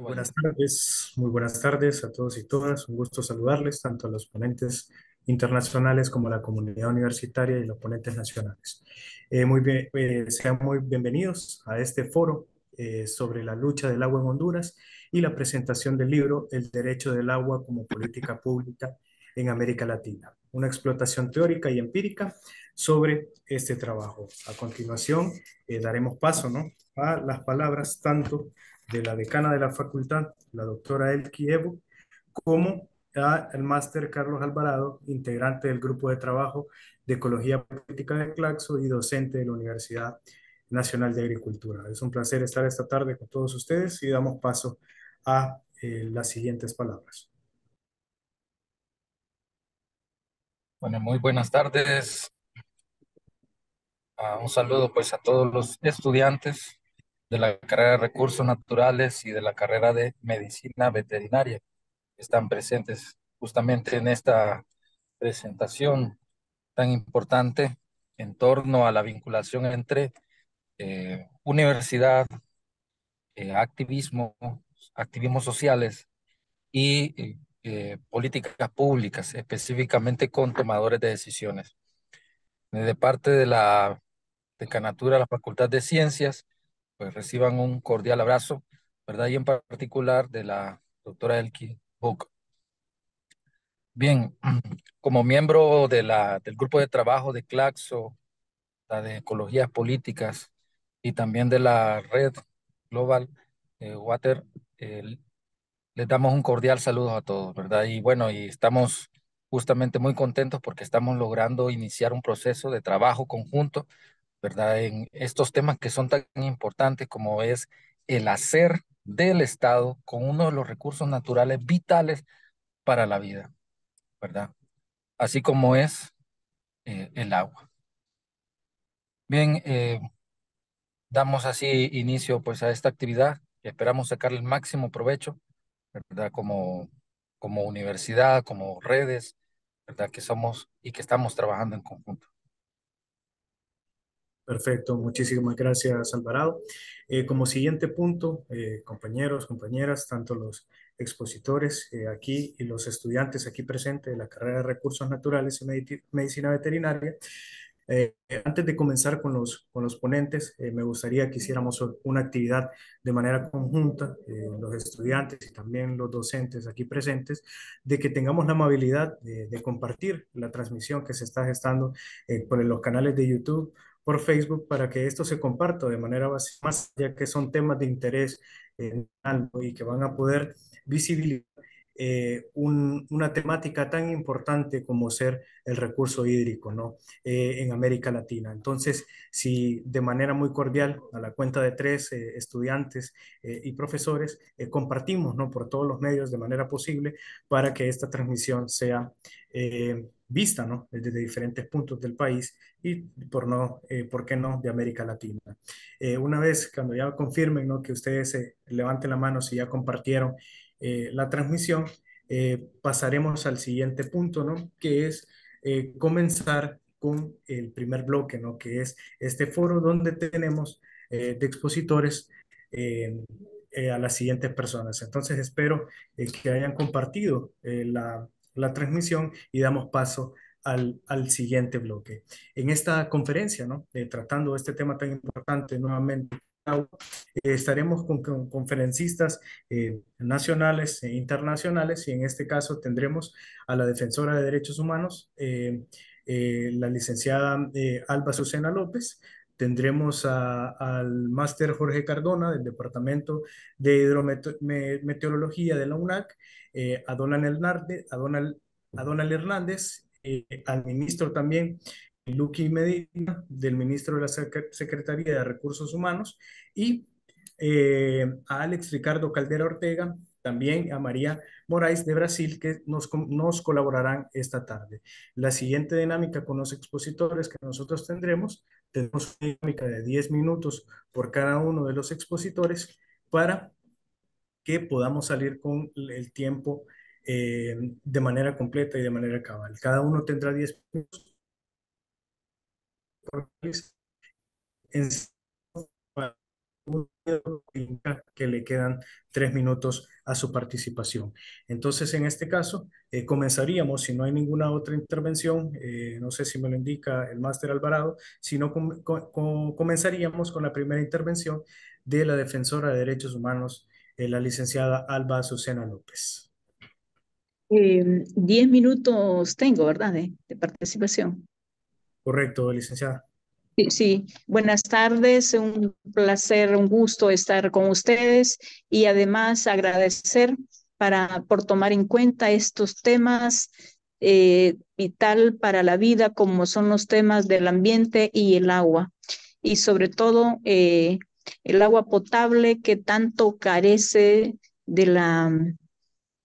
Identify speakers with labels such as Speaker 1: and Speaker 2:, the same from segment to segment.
Speaker 1: Buenas tardes, muy buenas tardes a todos y todas. Un gusto saludarles, tanto a los ponentes internacionales como a la comunidad universitaria y los ponentes nacionales. Eh, muy bien, pues, sean muy bienvenidos a este foro eh, sobre la lucha del agua en Honduras y la presentación del libro El derecho del agua como política pública en América Latina. Una explotación teórica y empírica sobre este trabajo. A continuación, eh, daremos paso ¿no? a las palabras tanto de la decana de la facultad, la doctora Elki Evo, como el máster Carlos Alvarado, integrante del grupo de trabajo de Ecología Política de Claxo y docente de la Universidad Nacional de Agricultura. Es un placer estar esta tarde con todos ustedes y damos paso a eh, las siguientes palabras.
Speaker 2: Bueno, muy buenas tardes. Ah, un saludo pues a todos los estudiantes de la carrera de recursos naturales y de la carrera de medicina veterinaria. Están presentes justamente en esta presentación tan importante en torno a la vinculación entre eh, universidad, activismo, eh, activismo, activismos sociales y eh, políticas públicas, específicamente con tomadores de decisiones. De parte de la Decanatura de la Facultad de Ciencias, pues reciban un cordial abrazo, ¿verdad? Y en particular de la doctora Elki Book. Bien, como miembro de la, del grupo de trabajo de Claxo, la de Ecologías Políticas y también de la red global eh, Water, eh, les damos un cordial saludo a todos, ¿verdad? Y bueno, y estamos justamente muy contentos porque estamos logrando iniciar un proceso de trabajo conjunto ¿verdad? En estos temas que son tan importantes como es el hacer del Estado con uno de los recursos naturales vitales para la vida, ¿verdad? Así como es eh, el agua. Bien, eh, damos así inicio pues a esta actividad y esperamos sacar el máximo provecho, ¿verdad? Como, como universidad, como redes, ¿verdad? Que somos y que estamos trabajando en conjunto. Perfecto,
Speaker 1: muchísimas gracias Alvarado. Eh, como siguiente punto, eh, compañeros, compañeras, tanto los expositores eh, aquí y los estudiantes aquí presentes de la carrera de Recursos Naturales y Medicina Veterinaria, antes de comenzar con los, con los ponentes, me gustaría que hiciéramos una actividad de manera conjunta, los estudiantes y también los docentes aquí presentes, de que tengamos la amabilidad de compartir la transmisión que se está gestando por los canales de YouTube por Facebook para que esto se comparta de manera más ya que son temas de interés y que van a poder visibilizar eh, una temática tan importante como ser el recurso hídrico ¿no? Eh, en América Latina. Entonces, si de manera muy cordial, a la cuenta de tres eh, estudiantes y profesores, compartimos ¿no? por todos los medios de manera posible para que esta transmisión sea vista ¿no? desde diferentes puntos del país y, por, no, eh, por qué no, de América Latina. Eh, una vez, cuando ya confirmen ¿no? que ustedes levanten la mano si ya compartieron eh, la transmisión, pasaremos al siguiente punto, ¿no? que es comenzar con el primer bloque, ¿no? que es este foro donde tenemos de expositores. a las siguientes personas. Entonces espero que hayan compartido la, la transmisión y damos paso al, al, siguiente bloque. En esta conferencia, ¿no? Eh, tratando este tema tan importante nuevamente, eh, estaremos con, conferencistas eh, nacionales e internacionales y en este caso tendremos a la defensora de derechos humanos, la licenciada Alba Susana López, Tendremos al máster Jorge Cardona del Departamento de Hidrometeorología de la UNAC eh, a, Donald Hernández, a, Donald, a Donald Hernández eh, al ministro también, Luqui Medina, del ministro de la Secretaría de Recursos Humanos, y eh, a Alex Ricardo Caldera Ortega, también a María Moraes de Brasil, que nos, nos colaborarán esta tarde. La siguiente dinámica con los expositores que nosotros tendremos, tenemos una dinámica de 10 minutos por cada uno de los expositores para que podamos salir con el tiempo eh, de manera completa y de manera cabal. Cada uno tendrá 10 minutos. En que le quedan tres minutos a su participación. Entonces, en este caso, eh, comenzaríamos, si no hay ninguna otra intervención, eh, no sé si me lo indica el máster Alvarado, si comenzaríamos con la primera intervención de la Defensora de Derechos Humanos eh, la licenciada Alba Azucena López.
Speaker 3: Eh, diez minutos tengo, ¿verdad? De, participación.
Speaker 1: Correcto, licenciada.
Speaker 3: Sí, sí, buenas tardes, un placer, un gusto estar con ustedes y además agradecer para, por tomar en cuenta estos temas eh, vital para la vida como son los temas del ambiente y el agua. Y sobre todo el agua potable que tanto carece de la,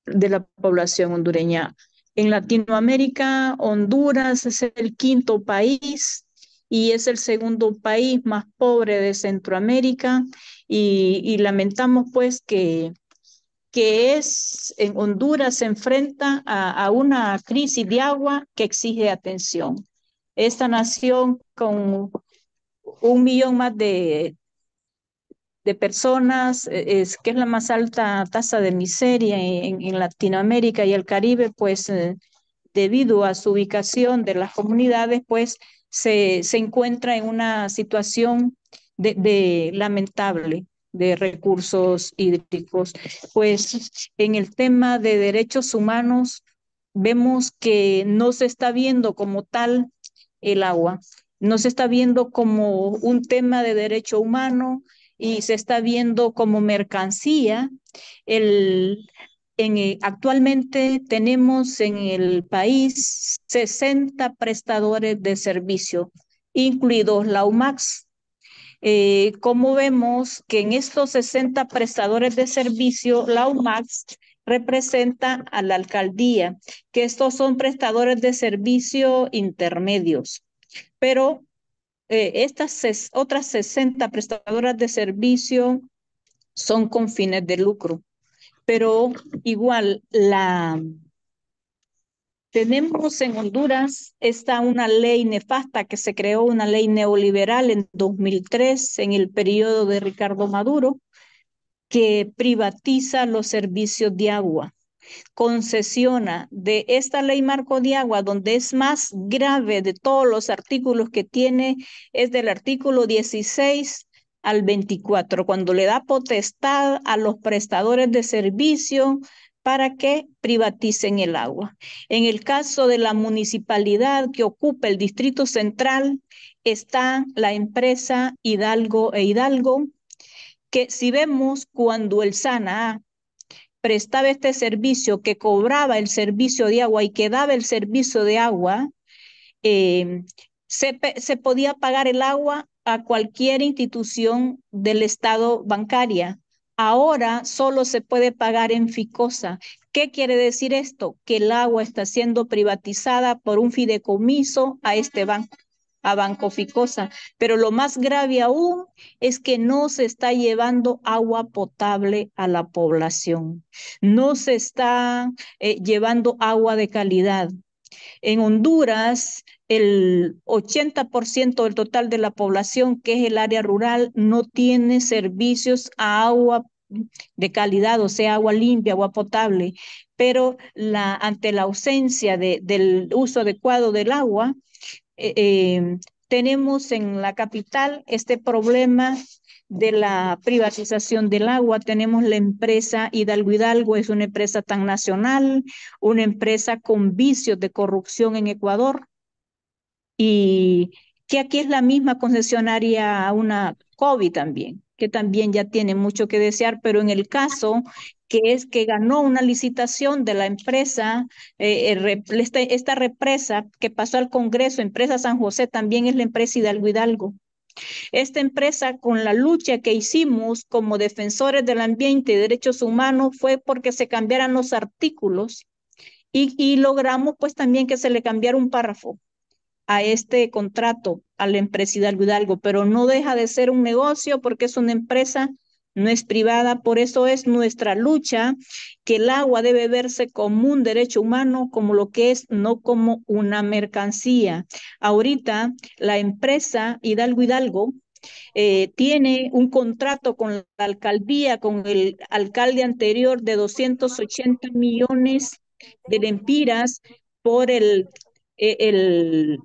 Speaker 3: de la población hondureña. En Latinoamérica, Honduras es el quinto país y es el segundo país más pobre de Centroamérica y, lamentamos pues que, que es en Honduras se enfrenta a, a, una crisis de agua que exige atención. Esta nación con un millón más de, de personas, e-, es, que es la más alta tasa de miseria en, Latinoamérica y el Caribe, pues eh, debido a su ubicación de las comunidades, pues se, se encuentra en una situación de lamentable de recursos hídricos. Pues en el tema de derechos humanos vemos que no se está viendo como tal el agua, no se está viendo como un tema de derecho humano, y se está viendo como mercancía. El, en, eh, actualmente tenemos en el país 60 prestadores de servicio, incluidos la UMAX. Eh, como vemos que en estos 60 prestadores de servicio, la UMAX representa a la alcaldía, que estos son prestadores de servicio intermedios. Pero eh, estas otras 60 prestadoras de servicio son con fines de lucro, pero igual la tenemos en Honduras está una ley nefasta que se creó una ley neoliberal en 2003 en el periodo de Ricardo Maduro que privatiza los servicios de agua concesiona de esta ley marco de agua, donde es más grave de todos los artículos que tiene, es del artículo 16 al 24, cuando le da potestad a los prestadores de servicio para que privaticen el agua. En el caso de la municipalidad que ocupa el Distrito Central, está la empresa Hidalgo e Hidalgo, que si vemos cuando el SANA prestaba este servicio, que cobraba el servicio de agua y que daba el servicio de agua, em, se, se podía pagar el agua a cualquier institución del Estado bancaria. Ahora solo se puede pagar en FICOSA. ¿Qué quiere decir esto? Que el agua está siendo privatizada por un fideicomiso a este banco a Bancoficosa. Pero lo más grave aún es que no se está llevando agua potable a la población, no se está eh, llevando agua de calidad. En Honduras, el 80% del total de la población, que es el área rural, no tiene servicios a agua de calidad, o sea, agua limpia, agua potable, pero ante la ausencia del uso adecuado del agua, eh, eh, tenemos en la capital este problema de la privatización del agua. Tenemos la empresa Hidalgo Hidalgo, es una empresa tan nacional, una empresa con vicios de corrupción en Ecuador y que aquí es la misma concesionaria, a una COVID también que también ya tiene mucho que desear, pero en el caso que es que ganó una licitación de la empresa, eh, eh, esta, represa que pasó al Congreso, Empresa San José, también es la empresa Hidalgo Hidalgo. Esta empresa, con la lucha que hicimos como defensores del ambiente y derechos humanos, fue porque se cambiaran los artículos y, y logramos pues también que se le cambiara un párrafo a este contrato a la empresa Hidalgo Hidalgo, pero no deja de ser un negocio porque es una empresa, no es privada, por eso es nuestra lucha que el agua debe verse como un derecho humano, como lo que es, no como una mercancía. Ahorita la empresa Hidalgo Hidalgo eh, tiene un contrato con la alcaldía, con el alcalde anterior de 280 millones de lempiras por el, eh, el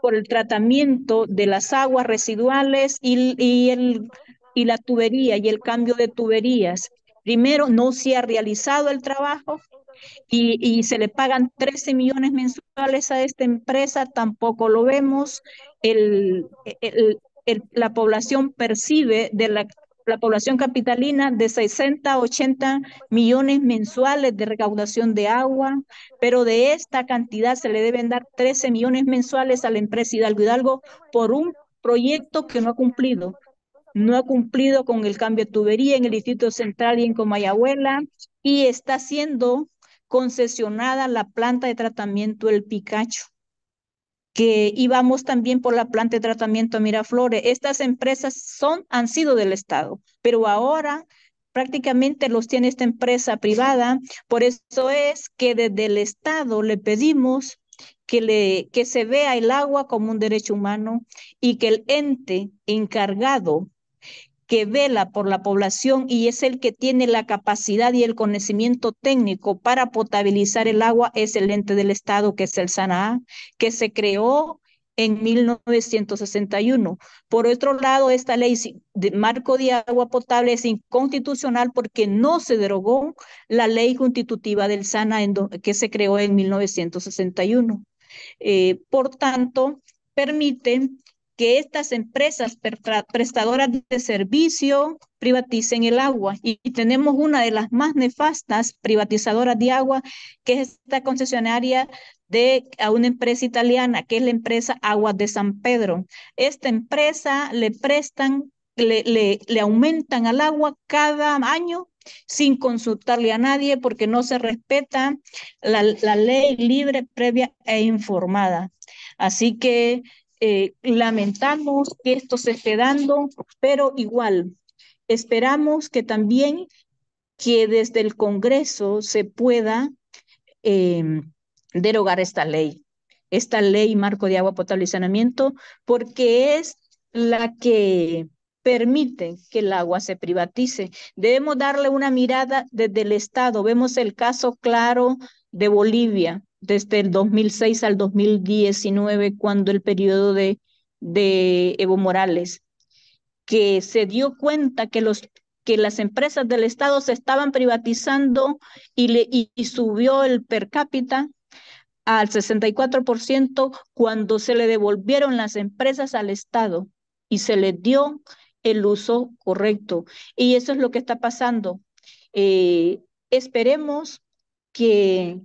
Speaker 3: por el tratamiento de las aguas residuales y, el, y la tubería y el cambio de tuberías. Primero, no se ha realizado el trabajo y, se le pagan 13 millones mensuales a esta empresa, tampoco lo vemos. la población percibe de la la población capitalina de 60 a 80 millones mensuales de recaudación de agua, pero de esta cantidad se le deben dar 13 millones mensuales a la empresa Hidalgo Hidalgo por un proyecto que no ha cumplido. No ha cumplido con el cambio de tubería en el Distrito Central y en Comayabuela y está siendo concesionada la planta de tratamiento El Picacho que íbamos también por la planta de tratamiento Miraflores. Estas empresas son, han sido del Estado, pero ahora prácticamente los tiene esta empresa privada. Por eso es que desde el Estado le pedimos que, le, que se vea el agua como un derecho humano y que el ente encargado que vela por la población y es el que tiene la capacidad y el conocimiento técnico para potabilizar el agua es el ente del Estado, que es el SANAA, que se creó en 1961. Por otro lado, esta ley de marco de agua potable es inconstitucional porque no se derogó la ley constitutiva del SANA que se creó en 1961. Eh, por tanto, permite que estas empresas prestadoras de servicio privaticen el agua. Y, tenemos una de las más nefastas privatizadoras de agua, que es esta concesionaria de a una empresa italiana, que es la empresa Aguas de San Pedro. Esta empresa le prestan, le, le, aumentan al agua cada año sin consultarle a nadie porque no se respeta la, la ley libre, previa e informada. Así que eh, lamentamos que esto se esté dando, pero igual esperamos que también que desde el Congreso se pueda em, derogar esta ley, esta ley marco de agua potable y saneamiento, porque es la que permite que el agua se privatice. Debemos darle una mirada desde el Estado. Vemos el caso claro de Bolivia, desde el 2006 al 2019, cuando el periodo de, de Evo Morales, que se dio cuenta que, los, que las empresas del Estado se estaban privatizando y, le, y, subió el per cápita al 64% cuando se le devolvieron las empresas al Estado y se les dio el uso correcto. Y eso es lo que está pasando. Eh, esperemos que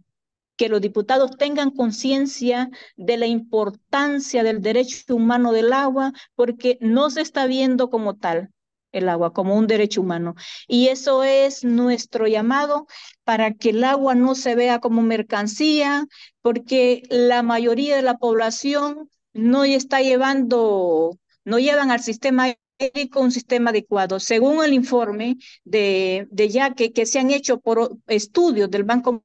Speaker 3: que los diputados tengan conciencia de la importancia del derecho humano del agua, porque no se está viendo como tal el agua, como un derecho humano. Y eso es nuestro llamado para que el agua no se vea como mercancía, porque la mayoría de la población no está llevando, no llevan al sistema con un sistema adecuado. Según el informe de, de ya que, que se han hecho por estudios del Banco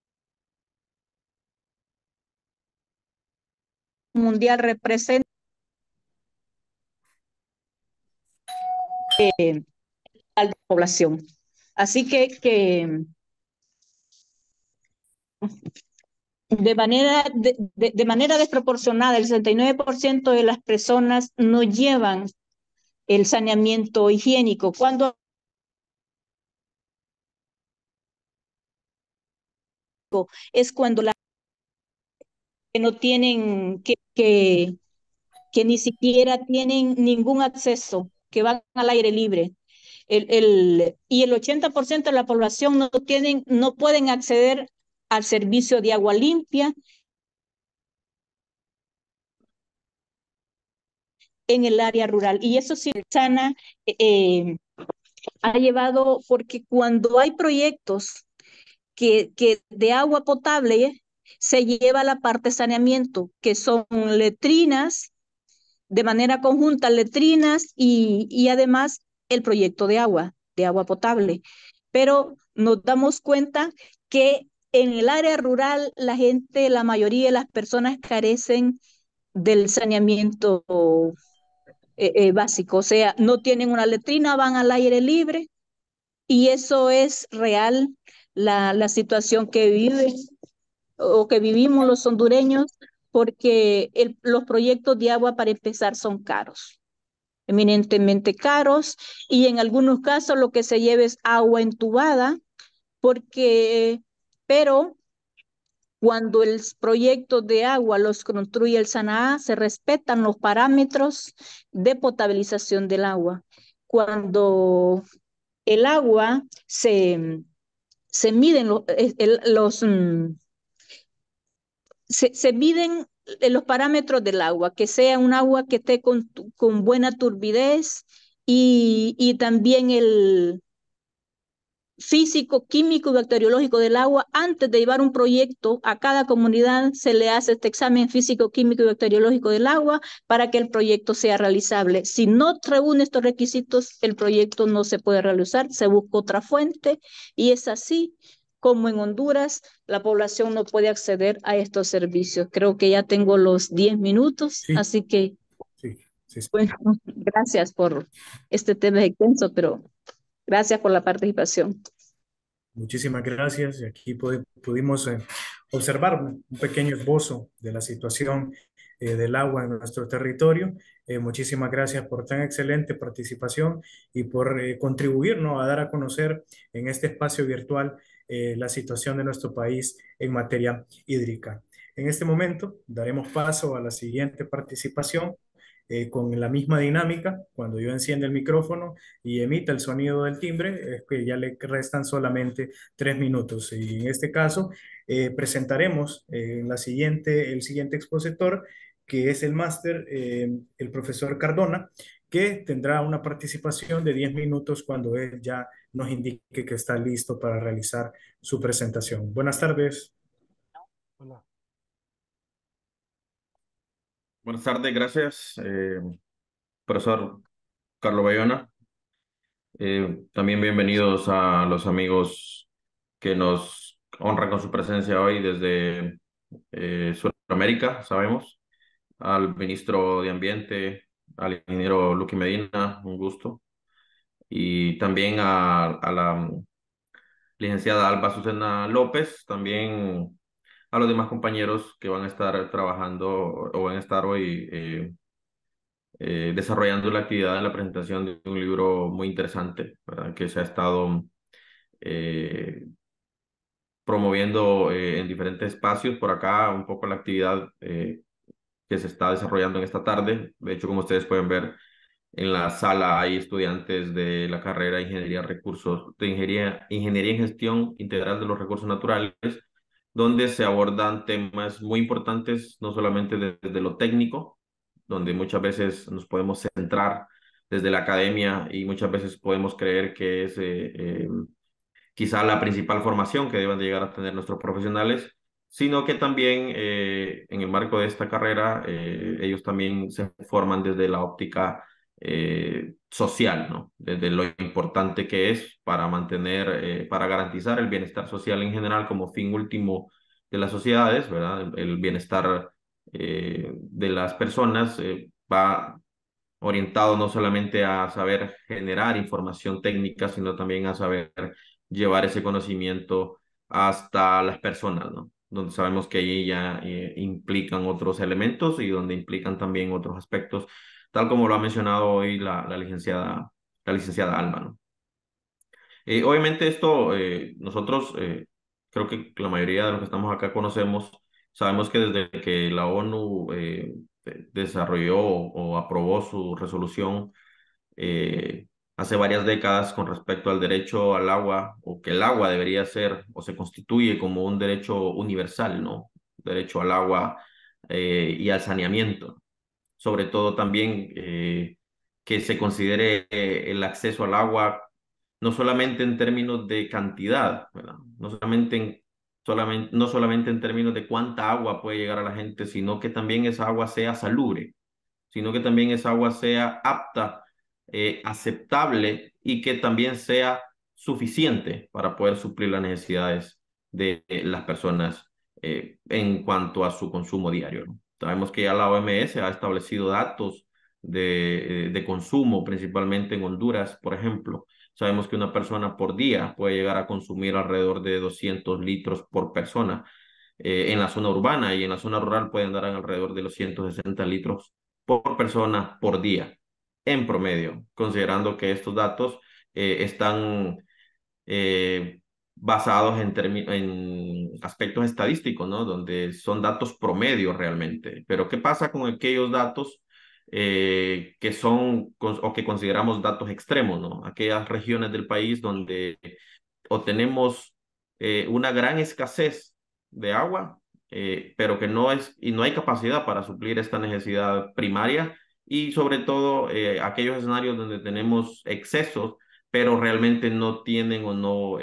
Speaker 3: mundial representa eh, a la población. Así que, que de manera, de, de, manera desproporcionada, el 69% de las personas no llevan el saneamiento higiénico. Cuando es cuando la no tienen, que, que, que, ni siquiera tienen ningún acceso, que van al aire libre. El, el, y el 80% de la población no, tienen, no pueden acceder al servicio de agua limpia. en el área rural. Y eso sí, Sana eh, eh, ha llevado, porque cuando hay proyectos que, que de agua potable, se lleva la parte saneamiento, que son letrinas, de manera conjunta letrinas y, además el proyecto de agua, de agua potable. Pero nos damos cuenta que en el área rural la gente, la mayoría de las personas carecen del saneamiento eh, eh, básico, o sea, no tienen una letrina, van al aire libre y eso es real la, la situación que viven o que vivimos los hondureños, porque los proyectos de agua para empezar son caros, eminentemente caros, y en algunos casos lo que se lleva es agua entubada, porque, pero cuando el proyecto de agua los construye el SANAA, se respetan los parámetros de potabilización del agua. Cuando el agua se, se miden eh, los mm, se, miden los parámetros del agua, que sea un agua que esté con, buena turbidez y, y también el físico, químico y bacteriológico del agua. Antes de llevar un proyecto a cada comunidad, se le hace este examen físico, químico y bacteriológico del agua para que el proyecto sea realizable. Si no reúne estos requisitos, el proyecto no se puede realizar, se busca otra fuente y es así como en Honduras, la población no puede acceder a estos servicios. Creo que ya tengo los 10 minutos, así que... Sí, gracias por este tema extenso, pero gracias por la participación.
Speaker 1: Muchísimas gracias. Aquí pudimos eh, observar un pequeño esbozo de la situación eh, del agua en nuestro territorio. Eh, muchísimas gracias por tan excelente participación y por contribuirnos a dar a conocer en este espacio virtual eh, la situación de nuestro país en materia hídrica. En este momento daremos paso a la siguiente participación eh, con la misma dinámica. Cuando yo enciende el micrófono y emita el sonido del timbre, es que ya le restan solamente tres minutos. Y en este caso eh, presentaremos en la siguiente, el siguiente expositor, que es el máster, el profesor Cardona, que tendrá una participación de diez minutos cuando él ya nos indique que está listo para realizar su presentación. Buenas tardes.
Speaker 4: Hola.
Speaker 5: Buenas tardes, gracias, eh, profesor Carlos Bayona. Eh, también bienvenidos a los amigos que nos honran con su presencia hoy desde eh, Sudamérica, sabemos, al ministro de Ambiente, al ingeniero Luque Medina, un gusto, y también a, a la licenciada Alba Susana López, también a los demás compañeros que van a estar trabajando o van a estar hoy eh, eh, desarrollando la actividad en la presentación de un libro muy interesante, que se ha estado eh, promoviendo en diferentes espacios por acá, un poco la actividad que se está desarrollando en esta tarde. De hecho, como ustedes pueden ver, en la sala hay estudiantes de la carrera de Ingeniería, Recursos, de Ingeniería, Ingeniería y Gestión Integral de los Recursos Naturales, donde se abordan temas muy importantes, no solamente desde lo técnico, donde muchas veces nos podemos centrar desde la academia y muchas veces podemos creer que es eh, em, quizá la principal formación que deben de llegar a tener nuestros profesionales, sino que también eh, en el marco de esta carrera eh, ellos también se forman desde la óptica eh, social, ¿no? Desde lo importante que es para mantener, eh, para garantizar el bienestar social en general como fin último de las sociedades, ¿verdad? El, bienestar eh, de las personas va orientado no solamente a saber generar información técnica, sino también a saber llevar ese conocimiento hasta las personas, ¿no? donde sabemos que ahí ya implican otros elementos y donde implican también otros aspectos tal como lo ha mencionado hoy la, licenciada, la licenciada Alma. ¿no? Eh, obviamente esto, eh, nosotros eh, creo que la mayoría de los que estamos acá conocemos, sabemos que desde que la ONU desarrolló o aprobó su resolución hace varias décadas con respecto al derecho al agua, o que el agua debería ser o se constituye como un derecho universal, ¿no? Derecho al agua y al saneamiento sobre todo también eh, que se considere eh, el acceso al agua no solamente en términos de cantidad, ¿verdad? No, solamente en, solamente, no solamente en términos de cuánta agua puede llegar a la gente, sino que también esa agua sea salubre, sino que también esa agua sea apta, eh, aceptable y que también sea suficiente para poder suplir las necesidades de, las personas en cuanto a su consumo diario. Sabemos que ya la OMS ha establecido datos eh, de, consumo, principalmente en Honduras, por ejemplo. Sabemos que una persona por día puede llegar a consumir alrededor de 200 litros por persona. Eh, en la zona urbana y en la zona rural pueden dar alrededor de los 160 litros por persona por día, en promedio, considerando que estos datos eh, están basados en, en aspectos estadísticos, ¿no? Donde son datos promedios realmente. Pero ¿qué pasa con aquellos datos eh, que son o que consideramos datos extremos, ¿no? Aquellas regiones del país donde o tenemos eh, una gran escasez de agua, eh, pero que no es y no hay capacidad para suplir esta necesidad primaria y sobre todo aquellos escenarios donde tenemos excesos, pero realmente no tienen o no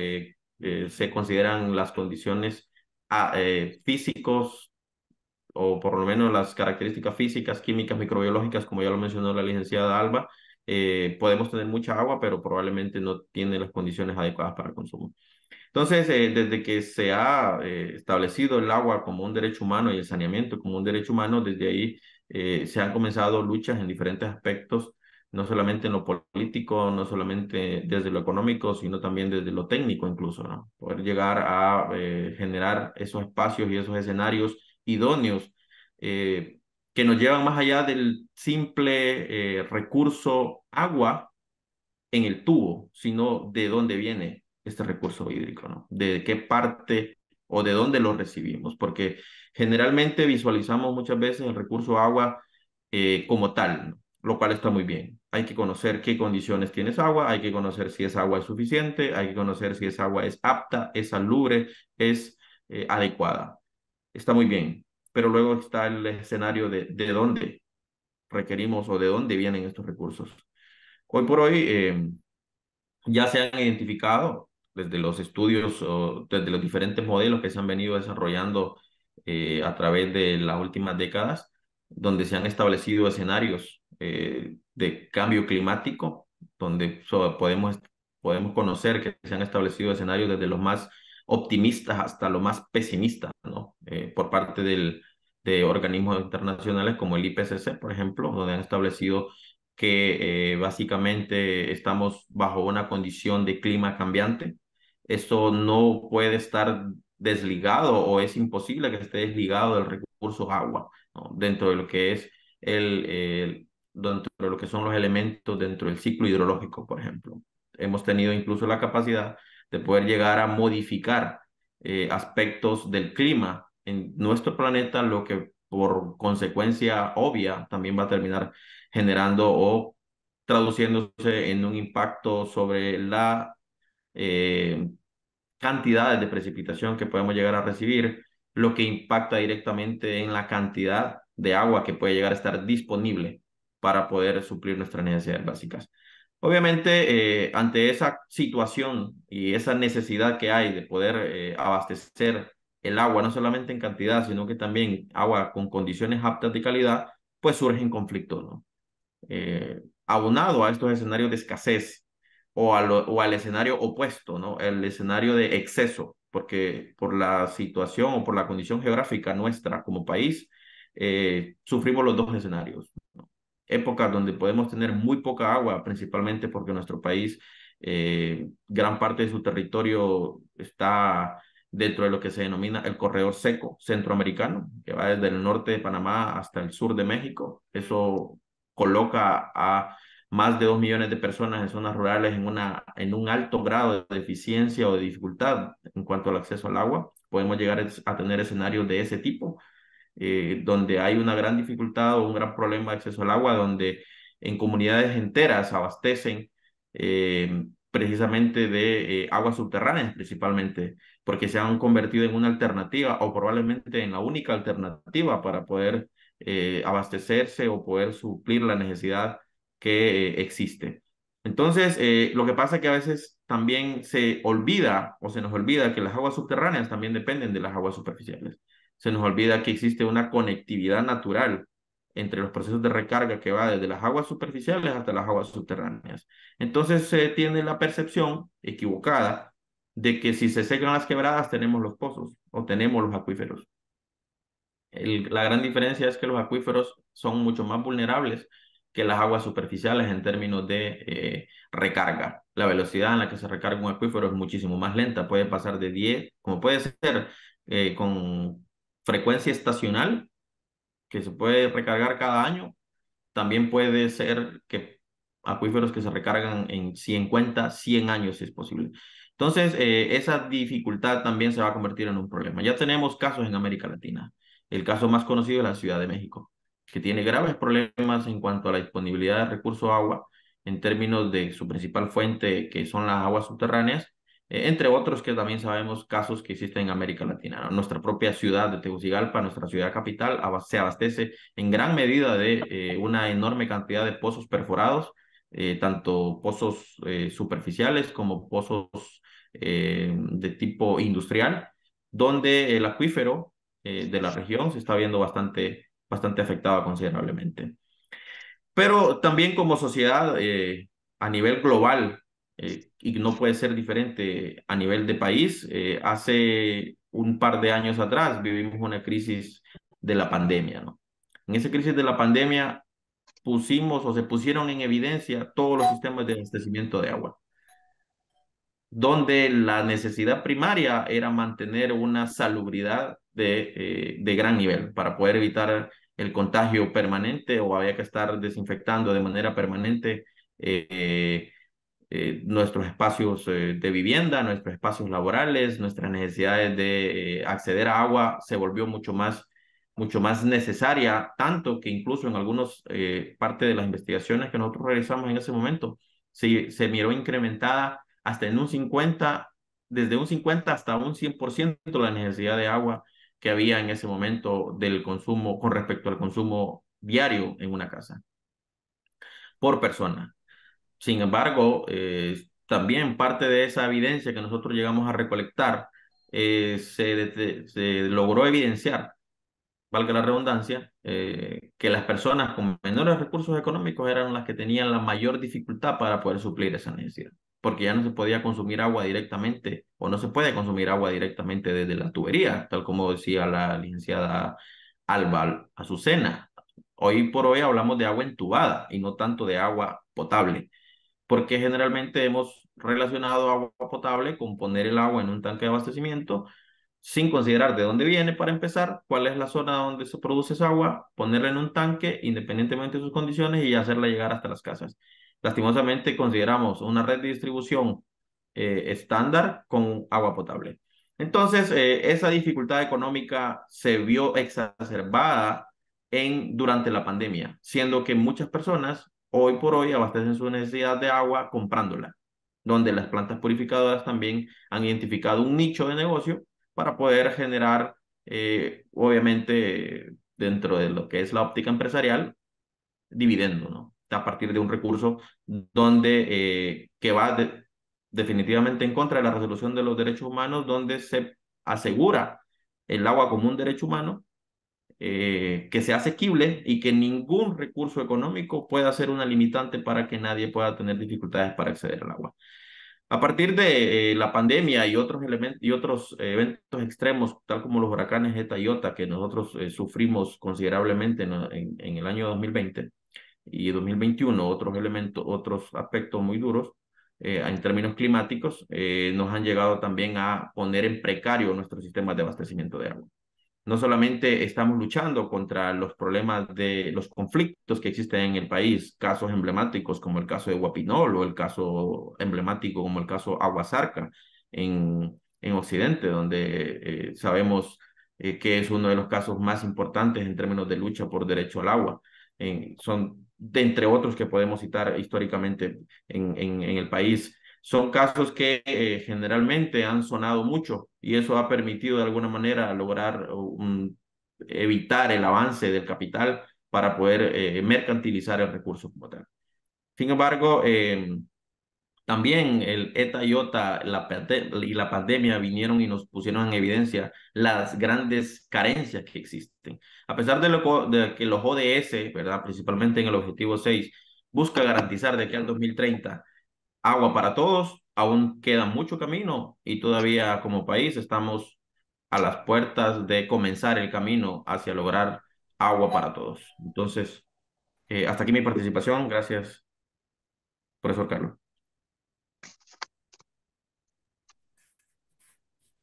Speaker 5: eh, se consideran las condiciones ah, eh, físicos o por lo menos las características físicas, químicas, microbiológicas, como ya lo mencionó la licenciada Alba, eh, podemos tener mucha agua, pero probablemente no tiene las condiciones adecuadas para el consumo. Entonces, desde que se ha establecido el agua como un derecho humano y el saneamiento como un derecho humano, desde ahí se han comenzado luchas en diferentes aspectos no solamente en lo político, no solamente desde lo económico, sino también desde lo técnico incluso, ¿no? Poder llegar a eh, generar esos espacios y esos escenarios idóneos eh, que nos llevan más allá del simple eh, recurso agua en el tubo, sino de dónde viene este recurso hídrico, ¿no? De qué parte o de dónde lo recibimos, porque generalmente visualizamos muchas veces el recurso agua como tal, ¿no? lo cual está muy bien. Hay que conocer qué condiciones tienes agua, hay que conocer si esa agua es suficiente, hay que conocer si esa agua es apta, es salubre, es eh, adecuada. Está muy bien, pero luego está el escenario de, de dónde requerimos o de dónde vienen estos recursos. Hoy por hoy eh, ya se han identificado desde los estudios o desde los diferentes modelos que se han venido desarrollando eh, a través de las últimas décadas, donde se han establecido escenarios eh, de cambio climático, donde podemos, podemos conocer que se han establecido escenarios desde los más optimistas hasta los más pesimistas, ¿no? Eh, por parte del, de organismos internacionales como el IPCC, por ejemplo, donde han establecido que eh, básicamente estamos bajo una condición de clima cambiante. Eso no puede estar desligado o es imposible que esté desligado del recurso agua dentro de lo que es el, dentro de lo que son los elementos dentro del ciclo hidrológico, por ejemplo. Hemos tenido incluso la capacidad de poder llegar a modificar eh, aspectos del clima en nuestro planeta, lo que por consecuencia obvia también va a terminar generando o traduciéndose en un impacto sobre la eh, cantidades de precipitación que podemos llegar a recibir, lo que impacta directamente en la cantidad de agua que puede llegar a estar disponible para poder suplir nuestras necesidades básicas. Obviamente, eh, ante esa situación y esa necesidad que hay de poder eh, abastecer el agua, no solamente en cantidad, sino que también agua con condiciones aptas de calidad, pues surgen conflicto, ¿no? Eh, abonado a estos escenarios de escasez o, o al escenario opuesto, ¿no? el escenario de exceso, porque por la situación o por la condición geográfica nuestra como país, sufrimos los dos escenarios, épocas donde podemos tener muy poca agua, principalmente porque nuestro país, eh, gran parte de su territorio está dentro de lo que se denomina el corredor seco centroamericano, que va desde el norte de Panamá hasta el sur de México. Eso coloca a más de dos millones de personas en zonas rurales en, una, en un alto grado de deficiencia o de dificultad en cuanto al acceso al agua. Podemos llegar a tener escenarios de ese tipo eh, donde hay una gran dificultad o un gran problema de acceso al agua, donde en comunidades enteras abastecen eh, precisamente de eh, aguas subterráneas principalmente, porque se han convertido en una alternativa o probablemente en la única alternativa para poder abastecerse o poder suplir la necesidad que existe. Entonces, lo que pasa es que a veces también se olvida o se nos olvida que las aguas subterráneas también dependen de las aguas superficiales se nos olvida que existe una conectividad natural entre los procesos de recarga que va desde las aguas superficiales hasta las aguas subterráneas. Entonces se tiene la percepción equivocada de que si se secan las quebradas tenemos los pozos o tenemos los acuíferos. la gran diferencia es que los acuíferos son mucho más vulnerables que las aguas superficiales en términos de eh, recarga. La velocidad en la que se recarga un acuífero es muchísimo más lenta, puede pasar de 10, como puede ser eh, con frecuencia estacional, que se puede recargar cada año. También puede ser que acuíferos que se recargan en 50, 100 años, si es posible. Entonces, eh, esa dificultad también se va a convertir en un problema. Ya tenemos casos en América Latina. El caso más conocido es la Ciudad de México, que tiene graves problemas en cuanto a la disponibilidad de recursos agua en términos de su principal fuente, que son las aguas subterráneas, eh, entre otros que también sabemos casos que existen en América Latina. Nuestra propia ciudad de Tegucigalpa, nuestra ciudad capital, se abastece en gran medida de eh, una enorme cantidad de pozos perforados, eh, tanto pozos superficiales como pozos de tipo industrial, donde el acuífero de la región se está viendo bastante, bastante afectado considerablemente. Pero también como sociedad, a nivel global, eh, y no puede ser diferente a nivel de país. Eh, hace un par de años atrás vivimos una crisis de la pandemia, ¿no? En esa crisis de la pandemia pusimos o se pusieron en evidencia todos los sistemas de abastecimiento de agua, donde la necesidad primaria era mantener una salubridad de, eh, gran nivel para poder evitar el contagio permanente o había que estar desinfectando de manera permanente eh, nuestros espacios eh, de vivienda, nuestros espacios laborales, nuestras necesidades de eh, acceder a agua se volvió mucho más, mucho más necesaria, tanto que incluso en algunas partes de las investigaciones que nosotros realizamos en ese momento se, se miró incrementada hasta en un 50, desde un 50 hasta un 100% la necesidad de agua que había en ese momento del consumo con respecto al consumo diario en una casa por persona. Sin embargo, eh, también parte de esa evidencia que nosotros llegamos a recolectar eh, se, logró evidenciar, valga la redundancia, eh, que las personas con menores recursos económicos eran las que tenían la mayor dificultad para poder suplir esa necesidad, porque ya no se podía consumir agua directamente o no se puede consumir agua directamente desde la tubería, tal como decía la licenciada Alba Azucena. Hoy por hoy hablamos de agua entubada y no tanto de agua potable porque generalmente hemos relacionado agua potable con poner el agua en un tanque de abastecimiento sin considerar de dónde viene para empezar, cuál es la zona donde se produce esa agua, ponerla en un tanque independientemente de sus condiciones y hacerla llegar hasta las casas. Lastimosamente consideramos una red de distribución eh, estándar con agua potable. Entonces, eh, esa dificultad económica se vio exacerbada en, durante la pandemia, siendo que muchas personas hoy por hoy abastecen su necesidad de agua comprándola, donde las plantas purificadoras también han identificado un nicho de negocio para poder generar, eh, obviamente, dentro de lo que es la óptica empresarial, dividendo, ¿no? A partir de un recurso donde eh, que va definitivamente en contra de la resolución de los derechos humanos, donde se asegura el agua como un derecho humano, eh, que sea asequible y que ningún recurso económico pueda ser una limitante para que nadie pueda tener dificultades para acceder al agua. A partir de eh, la pandemia y otros, elementos, y otros eh, eventos extremos, tal como los huracanes Eta y Ota, que nosotros sufrimos considerablemente en, en, el año 2020 y 2021, otros elementos, otros aspectos muy duros en términos climáticos, nos han llegado también a poner en precario nuestro sistema de abastecimiento de agua no solamente estamos luchando contra los problemas de los conflictos que existen en el país, casos emblemáticos como el caso de Guapinol o el caso emblemático como el caso Aguasarca en, en Occidente, donde eh, sabemos eh, que es uno de los casos más importantes en términos de lucha por derecho al agua. son de entre otros que podemos citar históricamente en, en el país son casos que eh, generalmente han sonado mucho y eso ha permitido de alguna manera lograr eh, evitar el avance del capital para poder eh, mercantilizar el recurso como tal. Sin embargo, em, también el ETA y la y la pandemia vinieron y nos pusieron en evidencia las grandes carencias que existen. A pesar de, lo, que los ODS, ¿verdad? principalmente en el objetivo 6, busca garantizar de que al 2030 agua para todos, aún queda mucho camino y todavía como país estamos a las puertas de comenzar el camino hacia lograr agua para todos. Entonces, eh, hasta aquí mi participación. Gracias, profesor
Speaker 1: Carlos.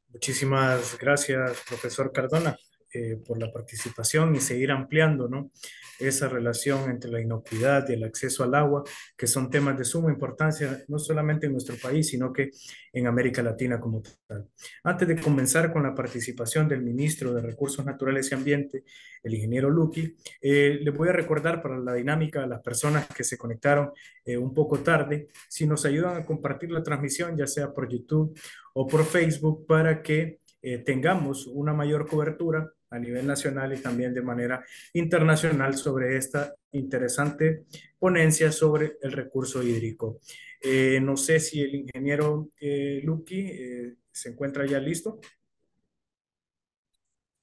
Speaker 1: Muchísimas gracias, profesor Cardona. Eh, por la participación y seguir ampliando ¿no? esa relación entre la inocuidad y el acceso al agua, que son temas de suma importancia, no solamente en nuestro país, sino que en América Latina como tal. Antes de comenzar con la participación del ministro de Recursos Naturales y Ambiente, el ingeniero Luqui, eh, les voy a recordar para la dinámica a las personas que se conectaron eh, un poco tarde, si nos ayudan a compartir la transmisión, ya sea por YouTube o por Facebook, para que eh, tengamos una mayor cobertura a nivel nacional y también de manera internacional sobre esta interesante ponencia sobre el recurso hídrico. Eh, no sé si el ingeniero eh, Luqui eh, se encuentra ya listo.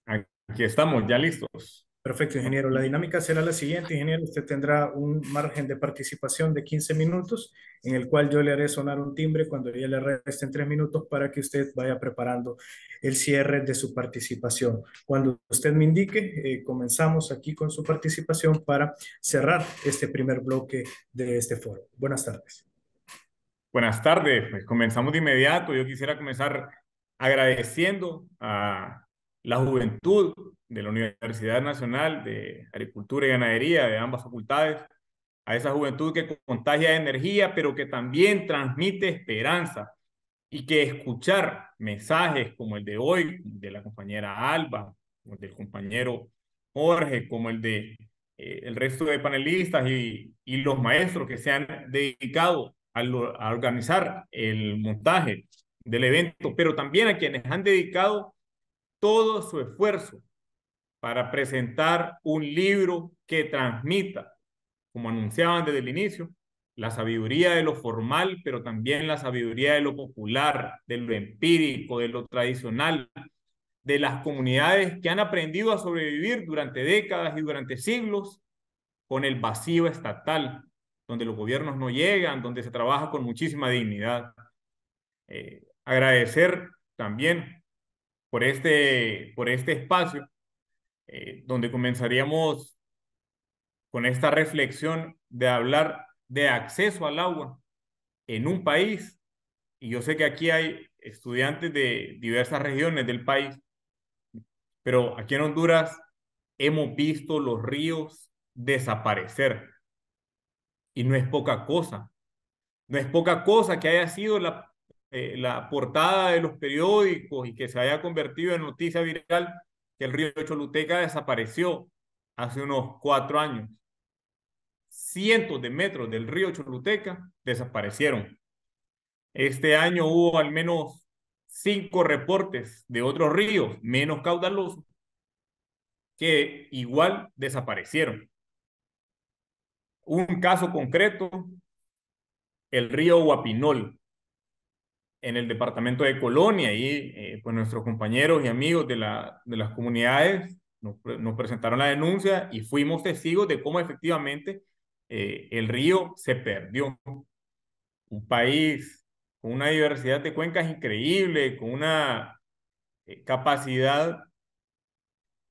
Speaker 6: Aquí estamos, ya listos.
Speaker 1: Perfecto, ingeniero. La dinámica será la siguiente, ingeniero. Usted tendrá un margen de participación de 15 minutos, en el cual yo le haré sonar un timbre cuando ya le resten tres minutos para que usted vaya preparando el cierre de su participación. Cuando usted me indique, eh, comenzamos aquí con su participación para cerrar este primer bloque de este foro. Buenas tardes.
Speaker 6: Buenas tardes. Pues, comenzamos de inmediato. Yo quisiera comenzar agradeciendo a la juventud de la Universidad Nacional de Agricultura y Ganadería, de ambas facultades, a esa juventud que contagia energía, pero que también transmite esperanza y que escuchar mensajes como el de hoy, de la compañera Alba, del compañero Jorge, como el de eh, el resto de panelistas y, los maestros que se han dedicado a, a organizar el montaje del evento, pero también a quienes han dedicado todo su esfuerzo para presentar un libro que transmita, como anunciaban desde el inicio, la sabiduría de lo formal, pero también la sabiduría de lo popular, de lo empírico, de lo tradicional, de las comunidades que han aprendido a sobrevivir durante décadas y durante siglos con el vacío estatal, donde los gobiernos no llegan, donde se trabaja con muchísima dignidad. Eh, agradecer también por este, por este espacio eh, donde comenzaríamos con esta reflexión de hablar de acceso al agua en un país, y yo sé que aquí hay estudiantes de diversas regiones del país, pero aquí en Honduras hemos visto los ríos desaparecer, y no es poca cosa. No es poca cosa que haya sido la, eh, la portada de los periódicos y que se haya convertido en noticia viral que el río Choluteca desapareció hace unos cuatro años. Cientos de metros del río Choluteca desaparecieron. Este año hubo al menos cinco reportes de otros ríos menos caudalosos que igual desaparecieron. Un caso concreto, el río Guapinol, en el departamento de Colonia y eh, pues nuestros compañeros y amigos de, de las comunidades nos, presentaron la denuncia y fuimos testigos de cómo efectivamente eh, el río se perdió. Un país con una diversidad de cuencas increíble, con una eh, capacidad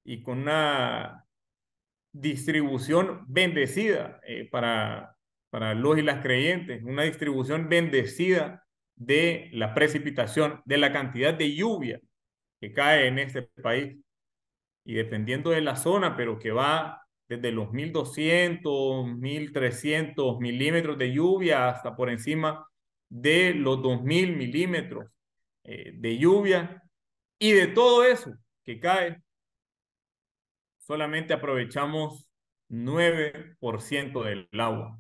Speaker 6: y con una distribución bendecida para, para los y las creyentes, una distribución bendecida de la precipitación, de la cantidad de lluvia que cae en este país. Y dependiendo de la zona, pero que va desde los 1200, 1300 milímetros de lluvia hasta por encima de los 2000 milímetros eh, de lluvia. Y de todo eso que cae, solamente aprovechamos 9% del agua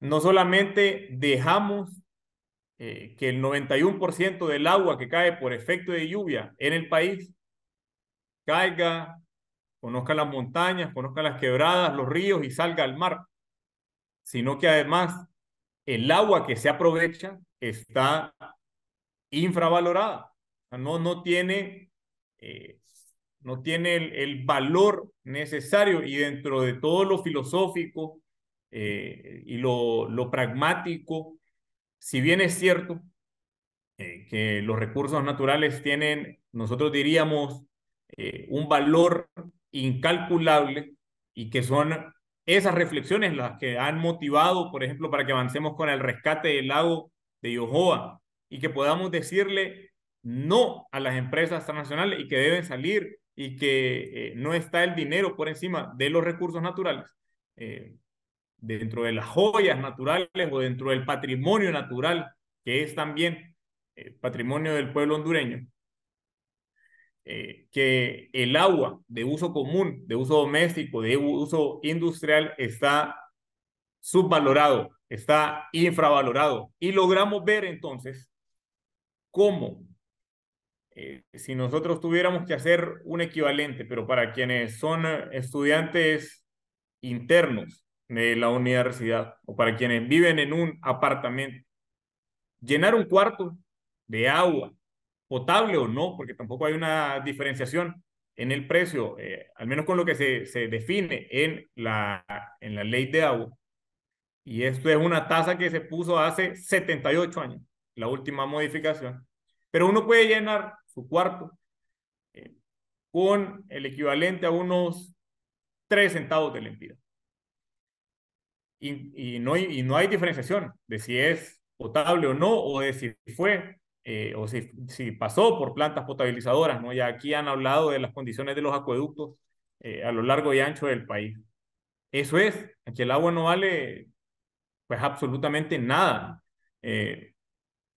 Speaker 6: no solamente dejamos eh, que el 91% del agua que cae por efecto de lluvia en el país caiga, conozca las montañas, conozca las quebradas, los ríos y salga al mar, sino que además el agua que se aprovecha está infravalorada, no, no tiene, eh, no tiene el valor necesario y dentro de todo lo filosófico, eh, y lo, pragmático, si bien es cierto eh, que los recursos naturales tienen, nosotros diríamos, eh, un valor incalculable y que son esas reflexiones las que han motivado, por ejemplo, para que avancemos con el rescate del lago de Yohoa y que podamos decirle no a las empresas transnacionales y que deben salir y que no está el dinero por encima de los recursos naturales dentro de las joyas naturales o dentro del patrimonio natural, que es también el eh, patrimonio del pueblo hondureño, eh, que el agua de uso común, de uso doméstico, de uso industrial está subvalorado, está infravalorado. Y logramos ver entonces cómo eh, si nosotros tuviéramos que hacer un equivalente, pero para quienes son estudiantes internos de la universidad o para quienes viven en un apartamento. Llenar un cuarto de agua, potable o no, porque tampoco hay una diferenciación en el precio, eh, al menos con lo que se, se, define en la, en la ley de agua. Y esto es una tasa que se puso hace 78 años, la última modificación. Pero uno puede llenar su cuarto eh, con el equivalente a unos 3 centavos de lempira y, no, y no hay diferenciación de si es potable o no, o de si fue eh, o si, si, pasó por plantas potabilizadoras, ¿no? Ya aquí han hablado de las condiciones de los acueductos eh, a lo largo y ancho del país. Eso es, aquí el agua no vale pues absolutamente nada. Eh,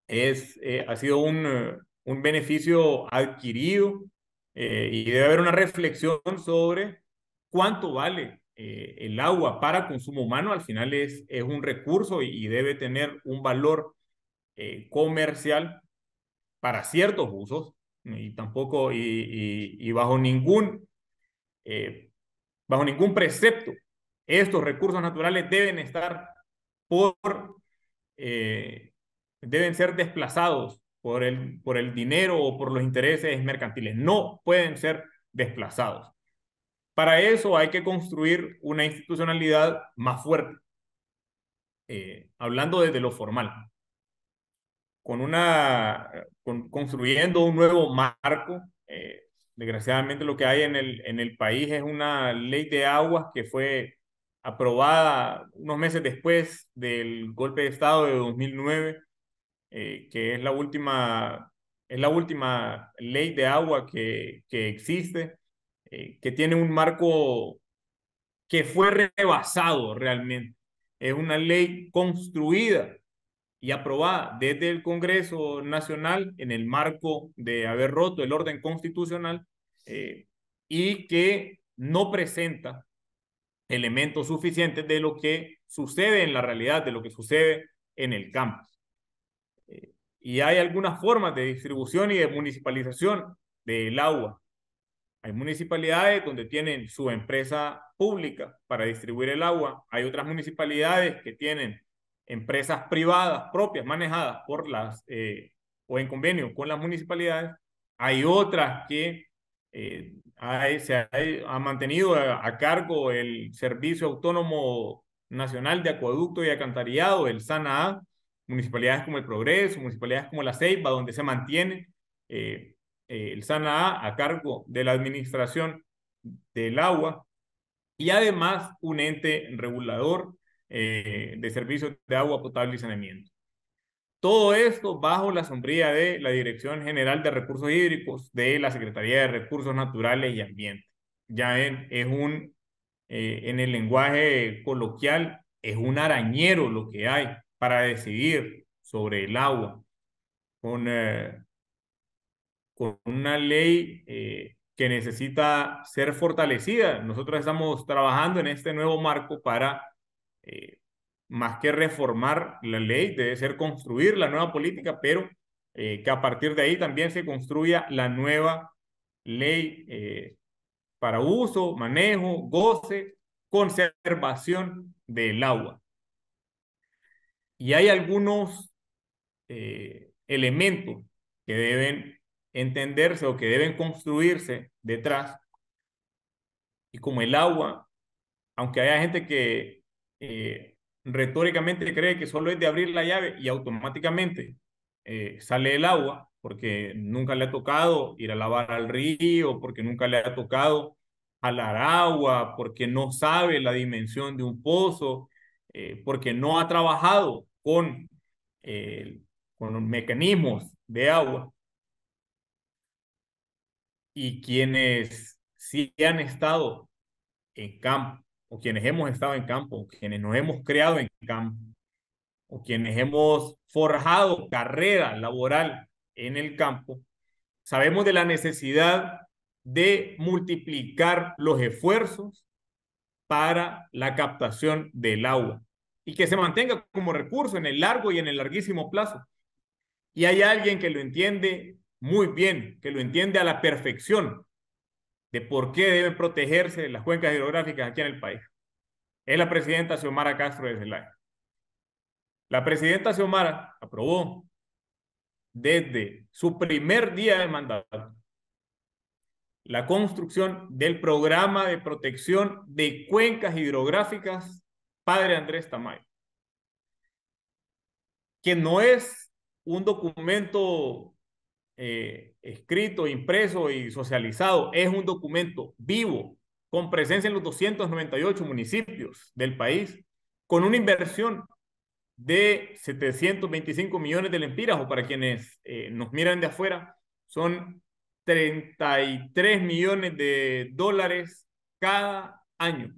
Speaker 6: es, ha sido un, un beneficio adquirido y debe haber una reflexión sobre cuánto vale eh, el agua para consumo humano al final es, es un recurso y, debe tener un valor eh, comercial para ciertos usos y tampoco y, bajo ningún eh, bajo ningún precepto estos recursos naturales deben estar por deben ser desplazados por el, por el dinero o por los intereses mercantiles. No pueden ser desplazados. Para eso hay que construir una institucionalidad más fuerte, eh, hablando desde lo formal, con una, construyendo un nuevo marco. Eh, desgraciadamente lo que hay en el, en el país es una ley de aguas que fue aprobada unos meses después del golpe de Estado de 2009, eh, que es la última, es la última ley de agua que, que existe eh, que tiene un marco que fue rebasado realmente. Es una ley construida y aprobada desde el Congreso Nacional en el marco de haber roto el orden constitucional eh, y que no presenta elementos suficientes de lo que sucede en la realidad, de lo que sucede en el campo. Eh, y hay algunas formas de distribución y de municipalización del agua hay municipalidades donde tienen su empresa pública para distribuir el agua. Hay otras municipalidades que tienen empresas privadas propias manejadas por las eh, o en convenio con las municipalidades. Hay otras que eh, se ha, mantenido a, cargo el Servicio Autónomo Nacional de Acueducto y Alcantarillado, el SANA, municipalidades como el Progreso, municipalidades como la Ceiba, donde se mantiene eh, eh, el SANAA a cargo de la Administración del Agua y además un ente regulador eh, de servicios de agua potable y saneamiento. Todo esto bajo la sombría de la Dirección General de Recursos Hídricos de la Secretaría de Recursos Naturales y Ambiente. Ya es un, eh, en el lenguaje coloquial, es un arañero lo que hay para decidir sobre el agua, con con una ley eh, que necesita ser fortalecida. Nosotros estamos trabajando en este nuevo marco para, eh, más que reformar la ley, debe ser construir la nueva política, pero eh, que a partir de ahí también se construya la nueva ley para uso, manejo, goce, conservación del agua. Y hay algunos elementos que deben entenderse o que deben construirse detrás. Y como el agua, aunque haya gente que eh, retóricamente cree que solo es de abrir la llave y automáticamente eh, sale el agua, porque nunca le ha tocado ir a lavar al río, porque nunca le ha tocado jalar agua, porque no sabe la dimensión de un pozo, eh, porque no ha trabajado con, con los mecanismos de agua y quienes sí han estado en campo, o quienes hemos estado en campo, o quienes nos hemos creado en campo, o quienes hemos forjado carrera laboral en el campo, sabemos de la necesidad de multiplicar los esfuerzos para la captación del agua y que se mantenga como recurso en el largo y en el larguísimo plazo. Y hay alguien que lo entiende muy bien, que lo entiende a la perfección de por qué deben protegerse las cuencas hidrográficas aquí en el país. Es la presidenta Xiomara Castro de año. La presidenta Xiomara aprobó desde su primer día de mandato la construcción del programa de protección de cuencas hidrográficas Padre Andrés Tamayo, que no es un documento eh, escrito, impreso y socializado, es un documento vivo, con presencia en los 298 municipios del país, con una inversión de 725 millones de lempiras, o para quienes eh, nos miran de afuera, son 33 millones de dólares cada año.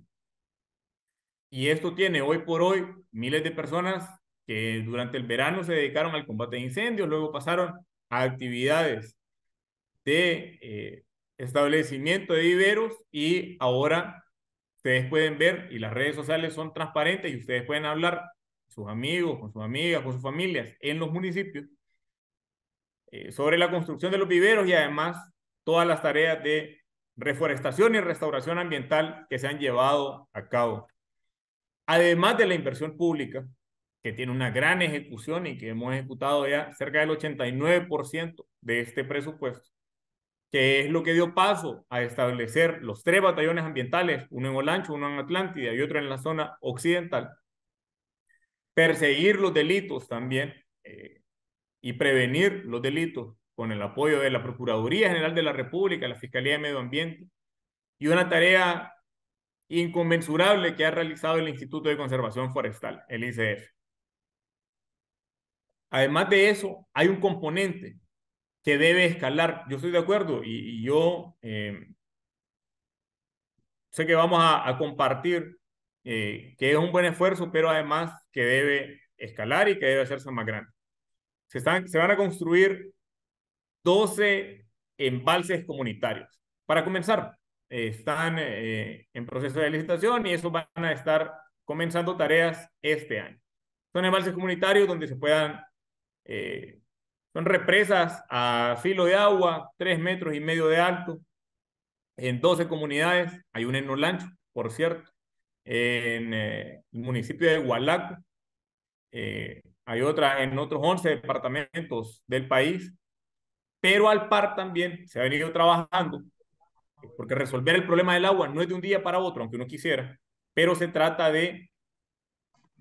Speaker 6: Y esto tiene hoy por hoy miles de personas que durante el verano se dedicaron al combate de incendios, luego pasaron actividades de eh, establecimiento de viveros y ahora ustedes pueden ver y las redes sociales son transparentes y ustedes pueden hablar con sus amigos, con sus amigas, con sus familias en los municipios eh, sobre la construcción de los viveros y además todas las tareas de reforestación y restauración ambiental que se han llevado a cabo. Además de la inversión pública, que tiene una gran ejecución y que hemos ejecutado ya cerca del 89% de este presupuesto, que es lo que dio paso a establecer los tres batallones ambientales, uno en Olancho, uno en Atlántida y otro en la zona occidental, perseguir los delitos también eh, y prevenir los delitos con el apoyo de la Procuraduría General de la República, la Fiscalía de Medio Ambiente, y una tarea inconmensurable que ha realizado el Instituto de Conservación Forestal, el ICF. Además de eso, hay un componente que debe escalar. Yo estoy de acuerdo y, yo eh, sé que vamos a, compartir eh, que es un buen esfuerzo, pero además que debe escalar y que debe hacerse más grande. Se, están, se van a construir 12 embalses comunitarios. Para comenzar, están eh, en proceso de licitación y eso van a estar comenzando tareas este año son embalses comunitarios donde se puedan eh, son represas a filo de agua, tres metros y medio de alto, en 12 comunidades, hay una en Olancho, por cierto, en eh, el municipio de Hualaco, eh, hay otra en otros 11 departamentos del país, pero al par también se ha venido trabajando, porque resolver el problema del agua no es de un día para otro, aunque uno quisiera, pero se trata de,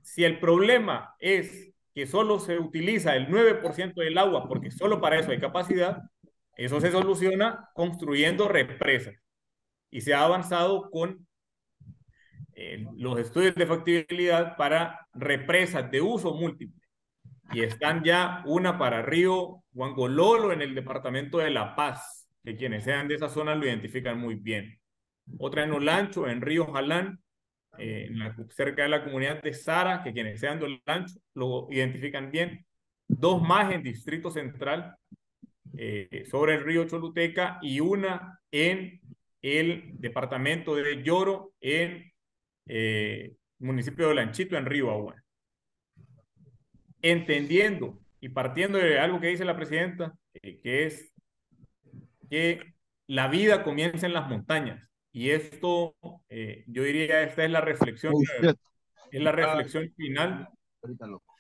Speaker 6: si el problema es que solo se utiliza el 9% del agua, porque solo para eso hay capacidad, eso se soluciona construyendo represas. Y se ha avanzado con eh, los estudios de factibilidad para represas de uso múltiple. Y están ya una para Río Huangololo en el departamento de La Paz, que quienes sean de esa zona lo identifican muy bien. Otra en Olancho, en Río Jalán, eh, la, cerca de la comunidad de Sara, que quienes sean del Lancho lo identifican bien, dos más en Distrito Central, eh, sobre el río Choluteca, y una en el departamento de Lloro, en eh, municipio de Lanchito, en Río Agua. Entendiendo y partiendo de algo que dice la presidenta, eh, que es que la vida comienza en las montañas. Y esto, eh, yo diría, esta es la reflexión, la ah, reflexión final.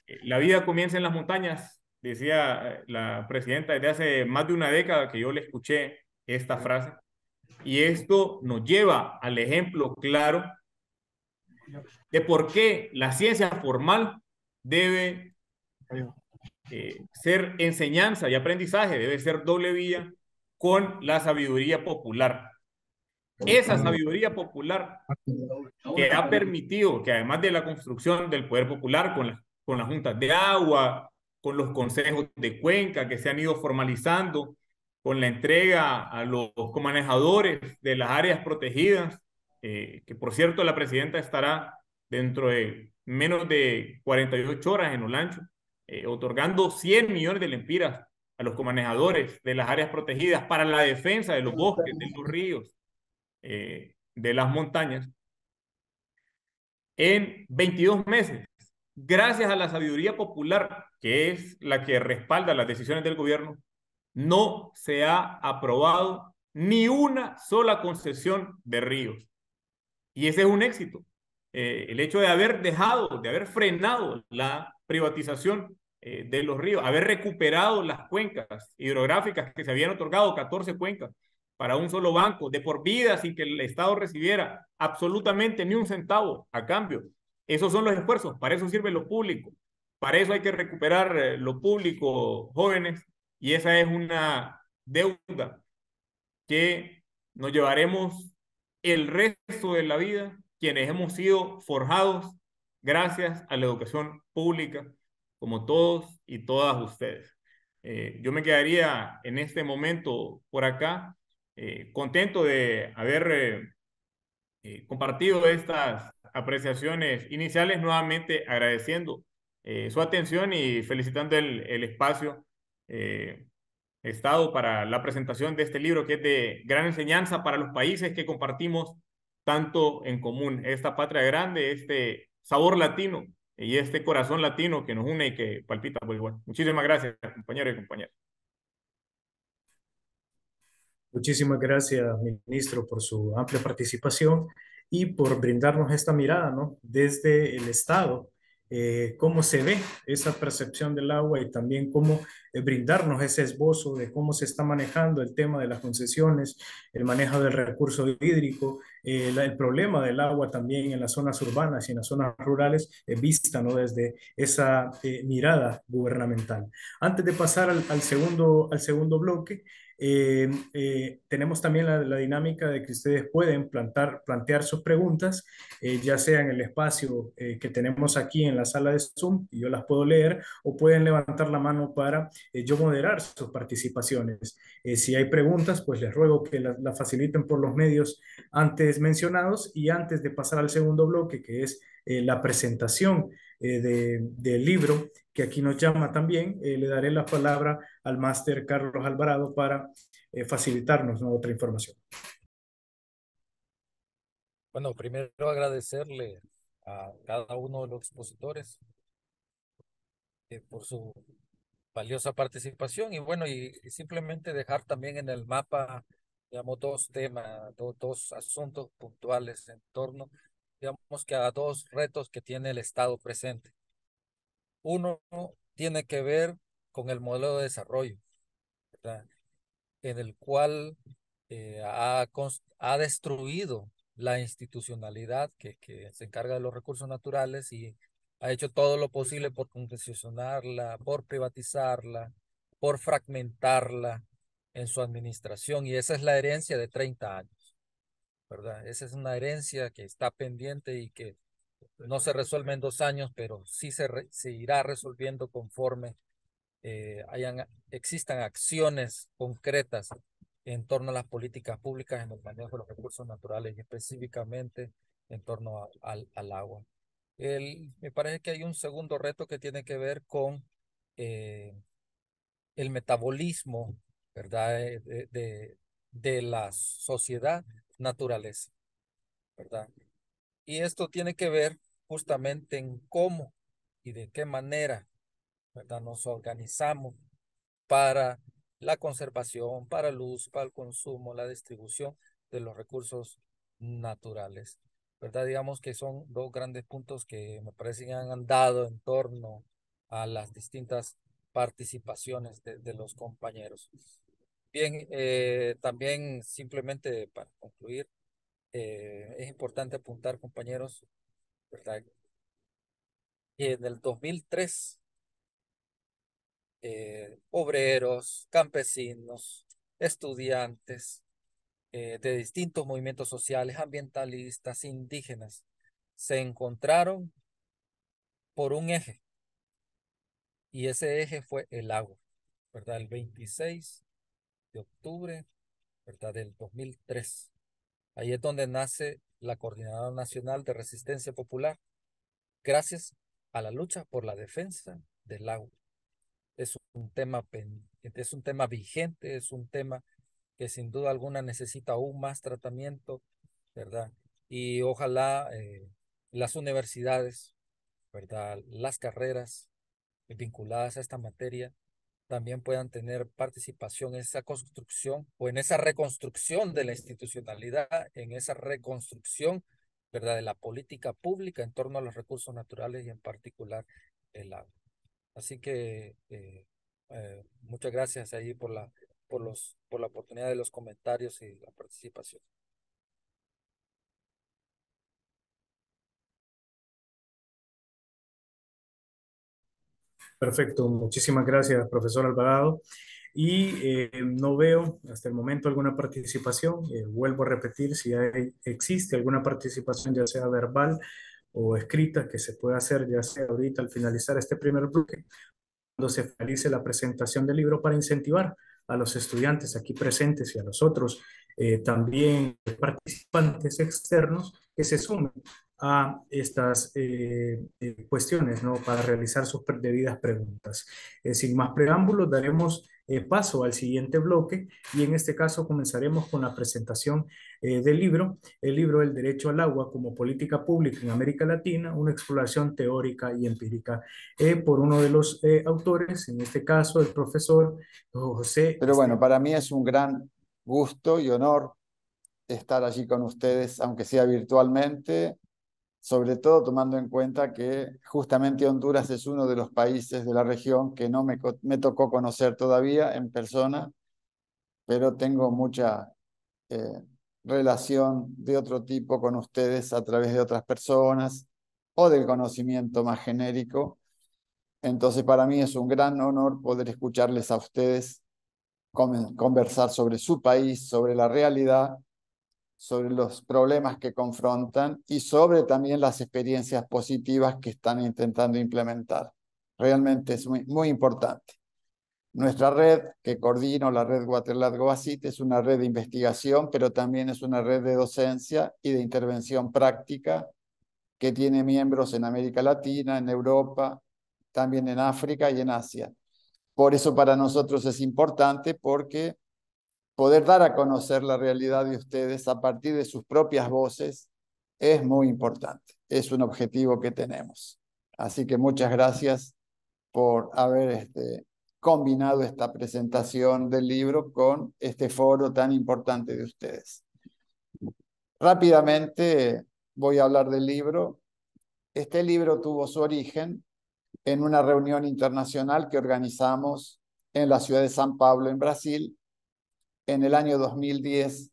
Speaker 6: Eh, la vida comienza en las montañas, decía eh, la presidenta desde hace más de una década que yo le escuché esta frase. Y esto nos lleva al ejemplo claro de por qué la ciencia formal debe ser enseñanza y aprendizaje, debe ser doble vía con la sabiduría popular. Esa sabiduría popular que ha permitido que además de la construcción del poder popular con, la, con juntas de agua, con los consejos de cuenca que se han ido formalizando, con la entrega a los comanejadores de las áreas protegidas, eh, que por cierto la presidenta estará dentro de menos de 48 horas en Olancho, eh, otorgando 100 millones de lempiras a los comanejadores de las áreas protegidas para la defensa de los bosques, de los ríos, eh, de las montañas en 22 meses, gracias a la sabiduría popular, que es la que respalda las decisiones del gobierno, no se ha aprobado ni una sola concesión de ríos. Y ese es un éxito. Eh, el hecho de haber dejado, de haber frenado la privatización eh, de los ríos, haber recuperado las cuencas hidrográficas que se habían otorgado, 14 cuencas, para un solo banco, de por vida, sin que el Estado recibiera absolutamente ni un centavo a cambio. Esos son los esfuerzos, para eso sirve lo público, para eso hay que recuperar eh, lo público, jóvenes, y esa es una deuda que nos llevaremos el resto de la vida quienes hemos sido forjados gracias a la educación pública, como todos y todas ustedes. Eh, yo me quedaría en este momento por acá eh, contento de haber eh, eh, compartido estas apreciaciones iniciales, nuevamente agradeciendo su atención y felicitando el, espacio estado para la presentación de este libro que es de gran enseñanza para los países que compartimos tanto en común, esta patria grande, este sabor latino y este corazón latino que nos une y que palpita muy pues bueno. Muchísimas gracias, compañeros y compañeras.
Speaker 1: Muchísimas gracias, ministro, por su amplia participación y por brindarnos esta mirada, ¿no? Desde el Estado, eh, cómo se ve esa percepción del agua y también cómo eh, brindarnos ese esbozo de cómo se está manejando el tema de las concesiones, el manejo del recurso hídrico, eh, el problema del agua también en las zonas urbanas y en las zonas rurales, vista ¿no? desde esa mirada gubernamental. Antes de pasar al, al segundo, al segundo bloque, eh, eh, tenemos también la, dinámica de que ustedes pueden plantar, plantear sus preguntas, eh, ya sea en el espacio que tenemos aquí en la sala de Zoom, y yo las puedo leer, o pueden levantar la mano para yo moderar sus participaciones. si hay preguntas, pues les ruego que las la faciliten por los medios antes mencionados y antes de pasar al segundo bloque, que es eh, la presentación eh, del libro, que aquí nos llama también. Eh, le daré la palabra al máster Carlos Alvarado para facilitarnos otra información.
Speaker 2: Bueno, primero agradecerle a cada uno de los expositores por su valiosa participación y bueno, y, simplemente dejar también en el mapa, digamos, dos temas, dos asuntos puntuales en torno digamos que a dos retos que tiene el Estado presente. Uno tiene que ver con el modelo de desarrollo, en el cual eh, ha, destruido la institucionalidad que, que, se encarga de los recursos naturales y ha hecho todo lo posible por concesionarla, por privatizarla, por fragmentarla en su administración. Y esa es la herencia de 30 años. ¿verdad? Esa es una herencia que está pendiente y que no se resuelve en dos años, pero sí se, irá resolviendo conforme eh, hayan, existan acciones concretas en torno a las políticas públicas en el manejo de los recursos naturales y específicamente en torno al, agua. me parece que hay un segundo reto que tiene que ver con eh, el metabolismo ¿verdad? Eh, de, de, la sociedad naturaleza, ¿verdad? Y esto tiene que ver justamente en cómo y de qué manera, ¿verdad? Nos organizamos para la conservación, para el uso, para el consumo, la distribución de los recursos naturales, ¿verdad? Digamos que son dos grandes puntos que me parecen que han andado en torno a las distintas participaciones de, de los compañeros. Bien, eh, también simplemente para concluir, eh, es importante apuntar, compañeros, ¿verdad? Que en el 2003, obreros, campesinos, estudiantes eh, de distintos movimientos sociales, ambientalistas, indígenas, se encontraron por un eje. Y ese eje fue el agua, ¿verdad? El 26 de octubre ¿verdad? del 2003. Ahí es donde nace la Coordinadora Nacional de Resistencia Popular, gracias a la lucha por la defensa del agua. Es un tema, es un tema vigente, es un tema que sin duda alguna necesita aún más tratamiento, ¿verdad? Y ojalá eh, las universidades, ¿verdad? Las carreras vinculadas a esta materia también puedan tener participación en esa construcción o en esa reconstrucción de la institucionalidad, en esa reconstrucción ¿verdad? de la política pública en torno a los recursos naturales y en particular el agua. Así que eh, eh, muchas gracias ahí por la, por, los, por la oportunidad de los comentarios y la participación.
Speaker 1: Perfecto, muchísimas gracias, profesor Alvarado. Y eh, no veo hasta el momento alguna participación. Eh, vuelvo a repetir, si existe alguna participación, ya sea verbal o escrita, que se pueda hacer, ya sea ahorita al finalizar este primer bloque, cuando se finalice la presentación del libro para incentivar a los estudiantes aquí presentes y a los otros eh, también participantes externos que se sumen a estas eh, eh, cuestiones ¿no? para realizar sus debidas preguntas. Eh, sin más preámbulos, daremos paso al siguiente bloque y en este caso comenzaremos con la presentación del libro, el libro El Derecho al Agua como Política Pública en América Latina, una exploración teórica y empírica por uno de los autores, en este caso el profesor José. Pero bueno, para
Speaker 7: mí es un gran gusto y honor estar allí con ustedes, aunque sea virtualmente, sobre todo tomando en cuenta que justamente Honduras es uno de los países de la región que no me, tocó conocer todavía en persona, pero tengo mucha eh, relación de otro tipo con ustedes a través de otras personas o del conocimiento más genérico. Entonces para mí es un gran honor poder escucharles a ustedes conversar sobre su país, sobre la realidad sobre los problemas que confrontan y sobre también las experiencias positivas que están intentando implementar. Realmente es muy, importante. Nuestra red que coordino, la red Waterlat Goacit, es una red de investigación, pero también es una red de docencia y de intervención práctica que tiene miembros en América Latina, en Europa, también en África y en Asia. Por eso para nosotros es importante porque poder dar a conocer la realidad de ustedes a partir de sus propias voces es muy importante. Es un objetivo que tenemos. Así que muchas gracias por haber este, combinado esta presentación del libro con este foro tan importante de ustedes. Rápidamente voy a hablar del libro. Este libro tuvo su origen en una reunión internacional que organizamos en la ciudad de San Pablo, en Brasil, en el año 2010,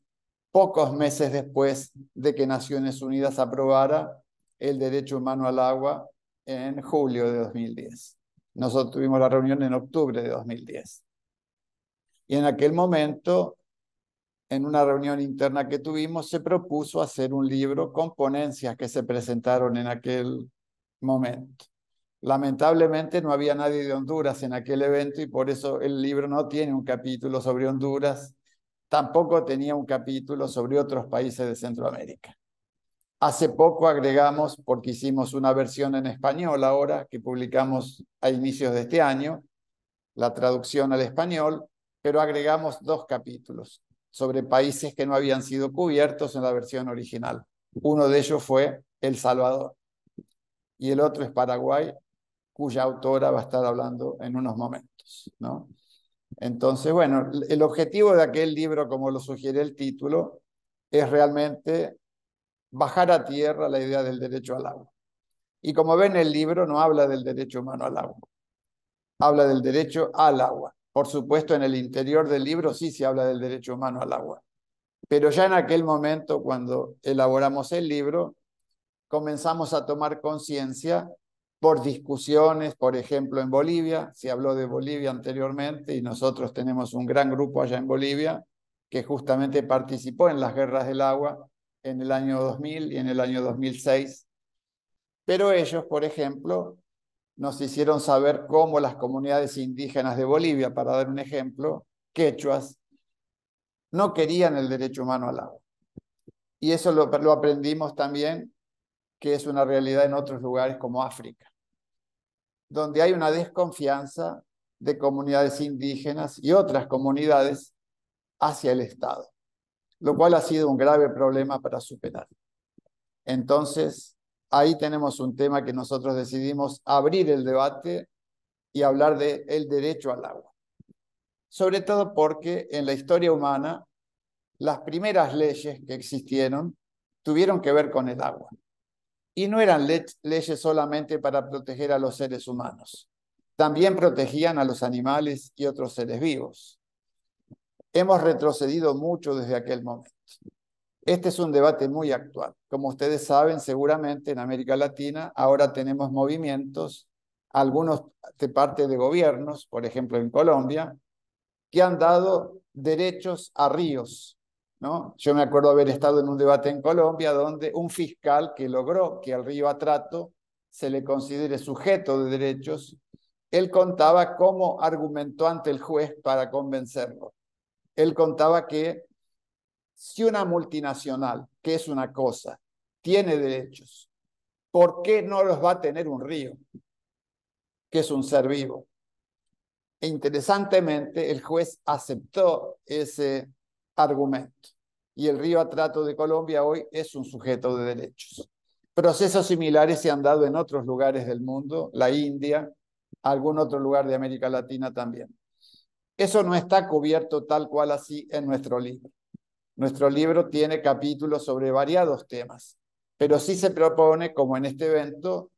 Speaker 7: pocos meses después de que Naciones Unidas aprobara el derecho humano al agua en julio de 2010. Nosotros tuvimos la reunión en octubre de 2010. Y en aquel momento, en una reunión interna que tuvimos, se propuso hacer un libro con ponencias que se presentaron en aquel momento. Lamentablemente no había nadie de Honduras en aquel evento y por eso el libro no tiene un capítulo sobre Honduras tampoco tenía un capítulo sobre otros países de Centroamérica. Hace poco agregamos, porque hicimos una versión en español ahora, que publicamos a inicios de este año, la traducción al español, pero agregamos dos capítulos sobre países que no habían sido cubiertos en la versión original. Uno de ellos fue El Salvador y el otro es Paraguay, cuya autora va a estar hablando en unos momentos. ¿no? Entonces, bueno, el objetivo de aquel libro, como lo sugiere el título, es realmente bajar a tierra la idea del derecho al agua. Y como ven, el libro no habla del derecho humano al agua, habla del derecho al agua. Por supuesto, en el interior del libro sí se habla del derecho humano al agua. Pero ya en aquel momento, cuando elaboramos el libro, comenzamos a tomar conciencia por discusiones, por ejemplo, en Bolivia. Se habló de Bolivia anteriormente y nosotros tenemos un gran grupo allá en Bolivia que justamente participó en las guerras del agua en el año 2000 y en el año 2006. Pero ellos, por ejemplo, nos hicieron saber cómo las comunidades indígenas de Bolivia, para dar un ejemplo, quechuas, no querían el derecho humano al agua. Y eso lo, lo aprendimos también que es una realidad en otros lugares como África, donde hay una desconfianza de comunidades indígenas y otras comunidades hacia el Estado, lo cual ha sido un grave problema para superar. Entonces, ahí tenemos un tema que nosotros decidimos abrir el debate y hablar de derecho al agua. Sobre todo porque en la historia humana las primeras leyes que existieron tuvieron que ver con el agua. Y no eran leyes solamente para proteger a los seres humanos, también protegían a los animales y otros seres vivos. Hemos retrocedido mucho desde aquel momento. Este es un debate muy actual. Como ustedes saben, seguramente en América Latina ahora tenemos movimientos, algunos de parte de gobiernos, por ejemplo en Colombia, que han dado derechos a ríos yo me acuerdo haber estado en un debate en Colombia donde un fiscal que logró que al río Atrato se le considere sujeto de derechos, él contaba cómo argumentó ante el juez para convencerlo. Él contaba que si una multinacional, que es una cosa, tiene derechos, ¿por qué no los va a tener un río, que es un ser vivo? E interesantemente, el juez aceptó ese argumento. Y el río Atrato de Colombia hoy es un sujeto de derechos. Procesos similares se han dado en otros lugares del mundo, la India, algún otro lugar de América Latina también. Eso no está cubierto tal cual así en nuestro libro. Nuestro libro tiene capítulos sobre variados temas, pero sí se propone, como en este evento,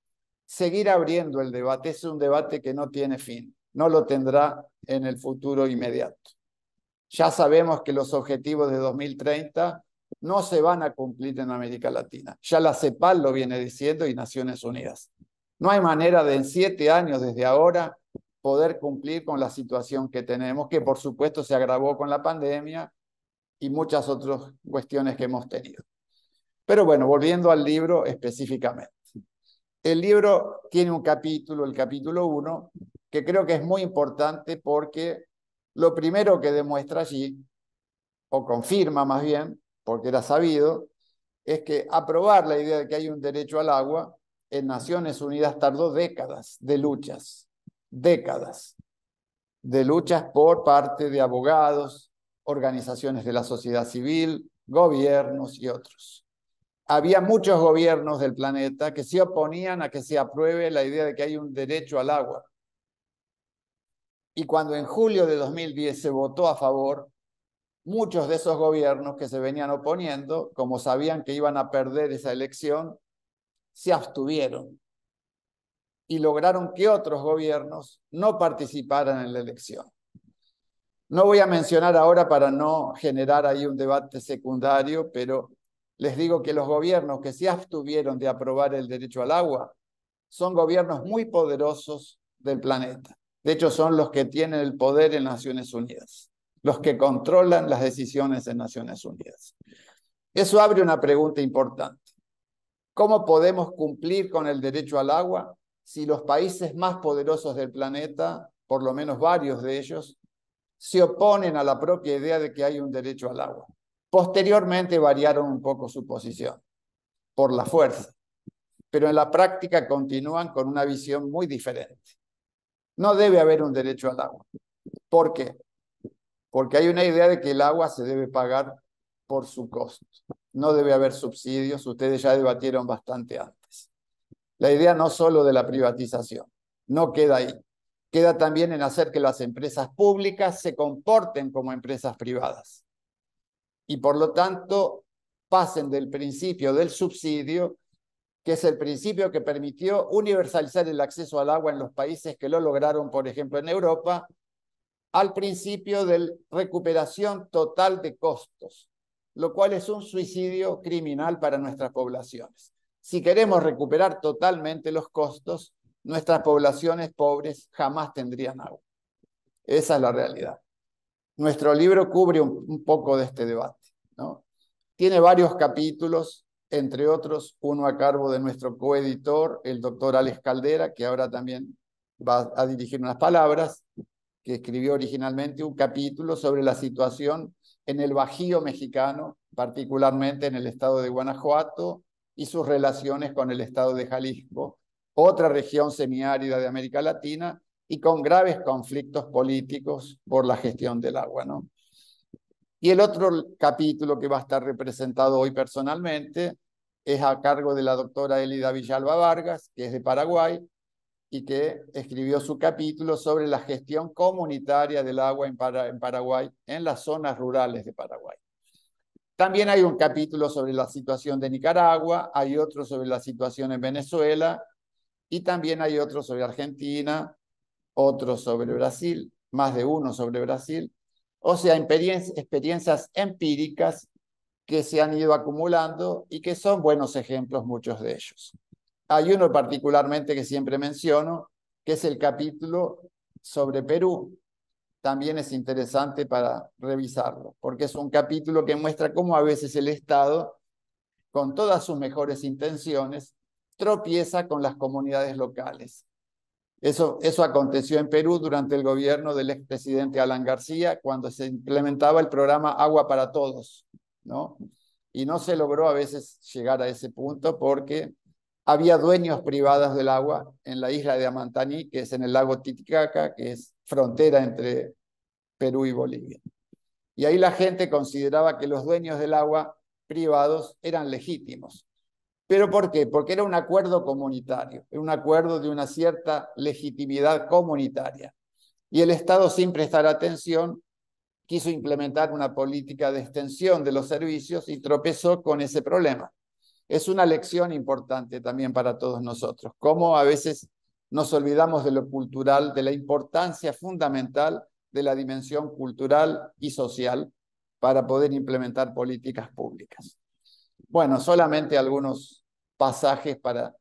Speaker 7: seguir abriendo el debate. Es un debate que no tiene fin, no lo tendrá en el futuro inmediato. Ya sabemos que los objetivos de 2030 no se van a cumplir en América Latina. Ya la CEPAL lo viene diciendo y Naciones Unidas. No hay manera de en siete años desde ahora poder cumplir con la situación que tenemos, que por supuesto se agravó con la pandemia y muchas otras cuestiones que hemos tenido. Pero bueno, volviendo al libro específicamente. El libro tiene un capítulo, el capítulo 1, que creo que es muy importante porque lo primero que demuestra allí, o confirma más bien, porque era sabido, es que aprobar la idea de que hay un derecho al agua en Naciones Unidas tardó décadas de luchas, décadas de luchas por parte de abogados, organizaciones de la sociedad civil, gobiernos y otros. Había muchos gobiernos del planeta que se oponían a que se apruebe la idea de que hay un derecho al agua. Y cuando en julio de 2010 se votó a favor, muchos de esos gobiernos que se venían oponiendo, como sabían que iban a perder esa elección, se abstuvieron y lograron que otros gobiernos no participaran en la elección. No voy a mencionar ahora para no generar ahí un debate secundario, pero les digo que los gobiernos que se abstuvieron de aprobar el derecho al agua son gobiernos muy poderosos del planeta. De hecho, son los que tienen el poder en Naciones Unidas, los que controlan las decisiones en Naciones Unidas. Eso abre una pregunta importante. ¿Cómo podemos cumplir con el derecho al agua si los países más poderosos del planeta, por lo menos varios de ellos, se oponen a la propia idea de que hay un derecho al agua? Posteriormente variaron un poco su posición por la fuerza, pero en la práctica continúan con una visión muy diferente. No debe haber un derecho al agua. ¿Por qué? Porque hay una idea de que el agua se debe pagar por su costo. No debe haber subsidios, ustedes ya debatieron bastante antes. La idea no solo de la privatización, no queda ahí. Queda también en hacer que las empresas públicas se comporten como empresas privadas y por lo tanto pasen del principio del subsidio que es el principio que permitió universalizar el acceso al agua en los países que lo lograron, por ejemplo, en Europa, al principio de recuperación total de costos, lo cual es un suicidio criminal para nuestras poblaciones. Si queremos recuperar totalmente los costos, nuestras poblaciones pobres jamás tendrían agua. Esa es la realidad. Nuestro libro cubre un, poco de este debate. ¿no? Tiene varios capítulos entre otros, uno a cargo de nuestro coeditor, el doctor Alex Caldera, que ahora también va a dirigir unas palabras, que escribió originalmente un capítulo sobre la situación en el Bajío mexicano, particularmente en el estado de Guanajuato y sus relaciones con el estado de Jalisco, otra región semiárida de América Latina y con graves conflictos políticos por la gestión del agua. ¿no? Y el otro capítulo que va a estar representado hoy personalmente es a cargo de la doctora Elida Villalba Vargas, que es de Paraguay y que escribió su capítulo sobre la gestión comunitaria del agua en, Paraguay, en las zonas rurales de Paraguay. También hay un capítulo sobre la situación de Nicaragua, hay otro sobre la situación en Venezuela y también hay otro sobre Argentina, otro sobre Brasil, más de uno sobre Brasil o sea, experiencias empíricas que se han ido acumulando y que son buenos ejemplos muchos de ellos. Hay uno particularmente que siempre menciono, que es el capítulo sobre Perú. También es interesante para revisarlo, porque es un capítulo que muestra cómo a veces el Estado, con todas sus mejores intenciones, tropieza con las comunidades locales eso, aconteció en Perú durante el gobierno del expresidente Alan García, cuando se implementaba el programa Agua para Todos, ¿no? Y no se logró a veces llegar a ese punto porque había dueños privados del agua en la isla de Amantaní, que es en el lago Titicaca, que es frontera entre Perú y Bolivia. Y ahí la gente consideraba que los dueños del agua privados eran legítimos. ¿Pero por qué? Porque era un acuerdo comunitario, un acuerdo de una cierta legitimidad comunitaria. Y el Estado, sin prestar atención, quiso implementar una política de extensión de los servicios y tropezó con ese problema. Es una lección importante también para todos nosotros, cómo a veces nos olvidamos de lo cultural, de la importancia fundamental de la dimensión cultural y social para poder implementar políticas públicas. Bueno, solamente algunos pasajes para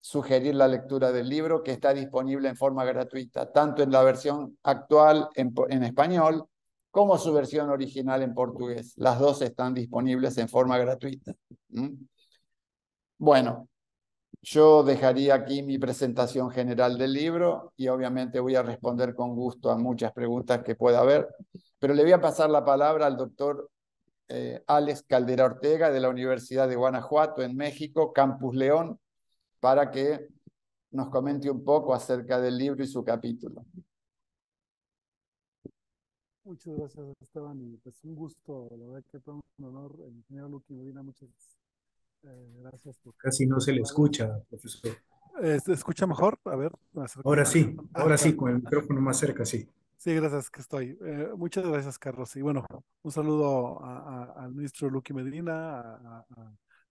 Speaker 7: sugerir la lectura del libro que está disponible en forma gratuita, tanto en la versión actual en, español como su versión original en portugués. Las dos están disponibles en forma gratuita. Bueno, yo dejaría aquí mi presentación general del libro y obviamente voy a responder con gusto a muchas preguntas que pueda haber, pero le voy a pasar la palabra al doctor eh, Alex Caldera Ortega de la Universidad de Guanajuato en México, Campus León, para que nos comente un poco acerca del libro y su capítulo.
Speaker 4: Muchas gracias, Esteban, y pues un gusto, la verdad que fue un honor, el ingeniero muchas eh, gracias. Casi no se le escucha, profesor. Eh, ¿Se escucha mejor? A ver. Ahora sí, ahora ah, sí, con el
Speaker 1: micrófono más cerca, sí.
Speaker 4: Sí, gracias, que estoy. Eh, muchas gracias, Carlos. Y bueno, un saludo a, al ministro Luqui Medina,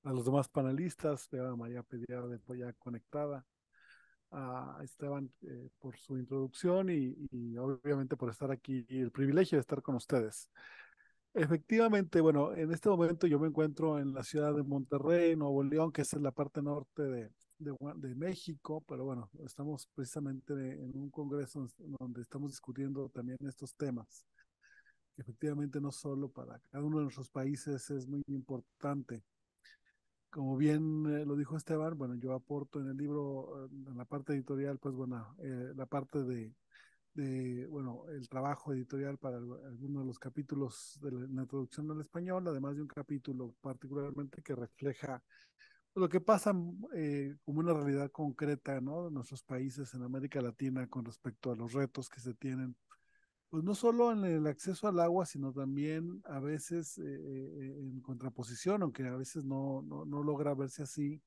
Speaker 4: a, los demás panelistas, a María pedir de Polla Conectada, a Esteban eh, por su introducción y, y, obviamente por estar aquí y el privilegio de estar con ustedes. Efectivamente, bueno, en este momento yo me encuentro en la ciudad de Monterrey, Nuevo León, que es en la parte norte de, de, México, pero bueno, estamos precisamente en un congreso donde estamos discutiendo también estos temas. Efectivamente, no solo para cada uno de nuestros países es muy importante. Como bien eh, lo dijo Esteban, bueno, yo aporto en el libro, eh, en la parte editorial, pues bueno, eh, la parte de, bueno, el trabajo editorial para algunos de los capítulos de la, la introducción al español, además de un capítulo particularmente que refleja lo que pasa eh, como una realidad concreta, ¿no? De nuestros países en América Latina con respecto a los retos que se tienen, pues no solo en el acceso al agua, sino también a veces eh, eh, en contraposición, aunque a veces no, no, logra verse así,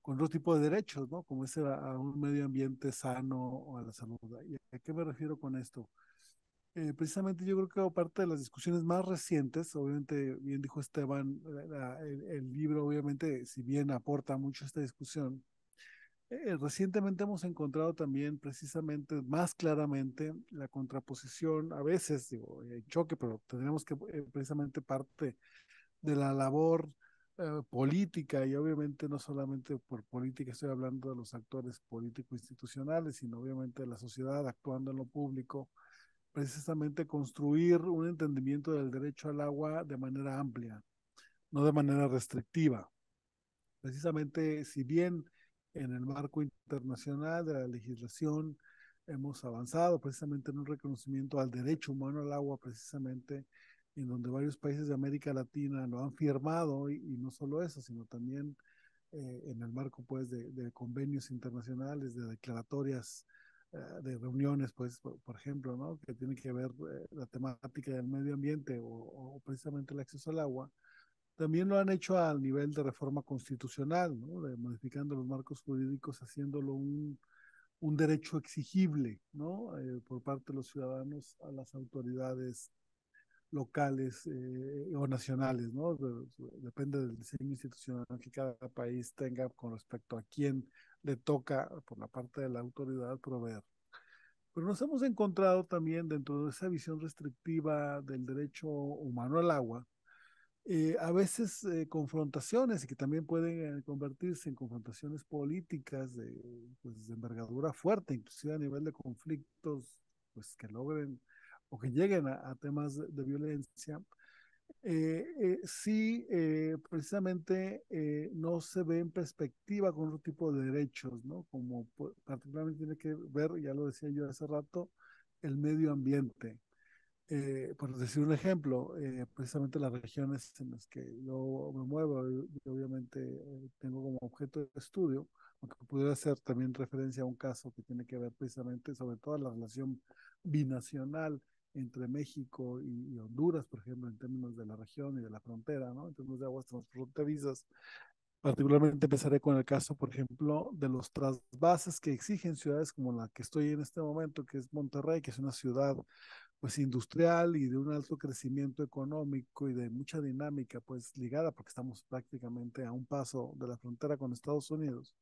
Speaker 4: con otro tipo de derechos, ¿no? Como ese a, a un medio ambiente sano o a la salud. ¿Y ¿A qué me refiero con esto? Eh, precisamente yo creo que parte de las discusiones más recientes, obviamente, bien dijo Esteban, eh, el, libro obviamente, si bien aporta mucho a esta discusión, eh, recientemente hemos encontrado también precisamente más claramente la contraposición, a veces, digo, hay choque, pero tenemos que precisamente parte de la labor política, y obviamente no solamente por política estoy hablando de los actores político-institucionales, sino obviamente de la sociedad actuando en lo público, precisamente construir un entendimiento del derecho al agua de manera amplia, no de manera restrictiva. Precisamente, si bien en el marco internacional de la legislación hemos avanzado precisamente en un reconocimiento al derecho humano al agua, precisamente en donde varios países de América Latina lo han firmado y, no solo eso, sino también eh, en el marco pues de, de, convenios internacionales, de declaratorias eh, de reuniones, pues, por, ejemplo, ¿no? que tiene que ver eh, la temática del medio ambiente o, precisamente el acceso al agua, también lo han hecho al nivel de reforma constitucional, de, modificando los marcos jurídicos, haciéndolo un, derecho exigible ¿no? Eh, por parte de los ciudadanos a las autoridades locales eh, o nacionales, ¿no? Pues, depende del diseño institucional que cada país tenga con respecto a quién le toca por la parte de la autoridad proveer. Pero nos hemos encontrado también dentro de esa visión restrictiva del derecho humano al agua, eh, a veces confrontaciones eh, confrontaciones que también pueden convertirse en confrontaciones políticas de, pues, de envergadura fuerte, inclusive a nivel de conflictos pues, que logren o que lleguen a, temas de, violencia, eh, eh, si eh, precisamente no se ve en perspectiva con otro tipo de derechos, Como particularmente tiene que ver, ya lo decía yo hace rato, el medio ambiente. por decir un ejemplo, precisamente las regiones en las que yo me muevo, obviamente tengo como objeto de estudio, aunque pudiera hacer también referencia a un caso que tiene que ver precisamente sobre todo la relación binacional entre México y, Honduras, por ejemplo, en términos de la región y de la frontera, ¿no? En términos de aguas transfronterizas. Particularmente empezaré con el caso, por ejemplo, de los trasvases que exigen ciudades como la que estoy en este momento, que es Monterrey, que es una ciudad pues industrial y de un alto crecimiento económico y de mucha dinámica pues ligada porque estamos prácticamente a un paso de la frontera con Estados Unidos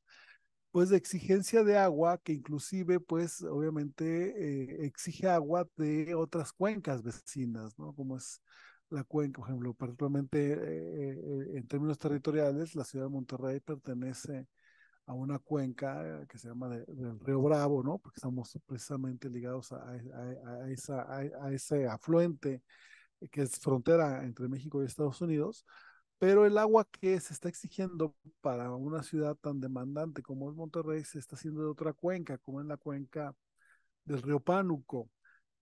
Speaker 4: pues de exigencia de agua que inclusive pues obviamente eh, exige agua de otras cuencas vecinas, ¿no? Como es la cuenca, por ejemplo, particularmente eh, eh, en términos territoriales, la ciudad de Monterrey pertenece a una cuenca que se llama del río Bravo, ¿no? Porque estamos precisamente ligados a, a, ese afluente que es frontera entre México y Estados Unidos, pero el agua que se está exigiendo para una ciudad tan demandante como es Monterrey se está haciendo de otra cuenca, como en la cuenca del río Pánuco,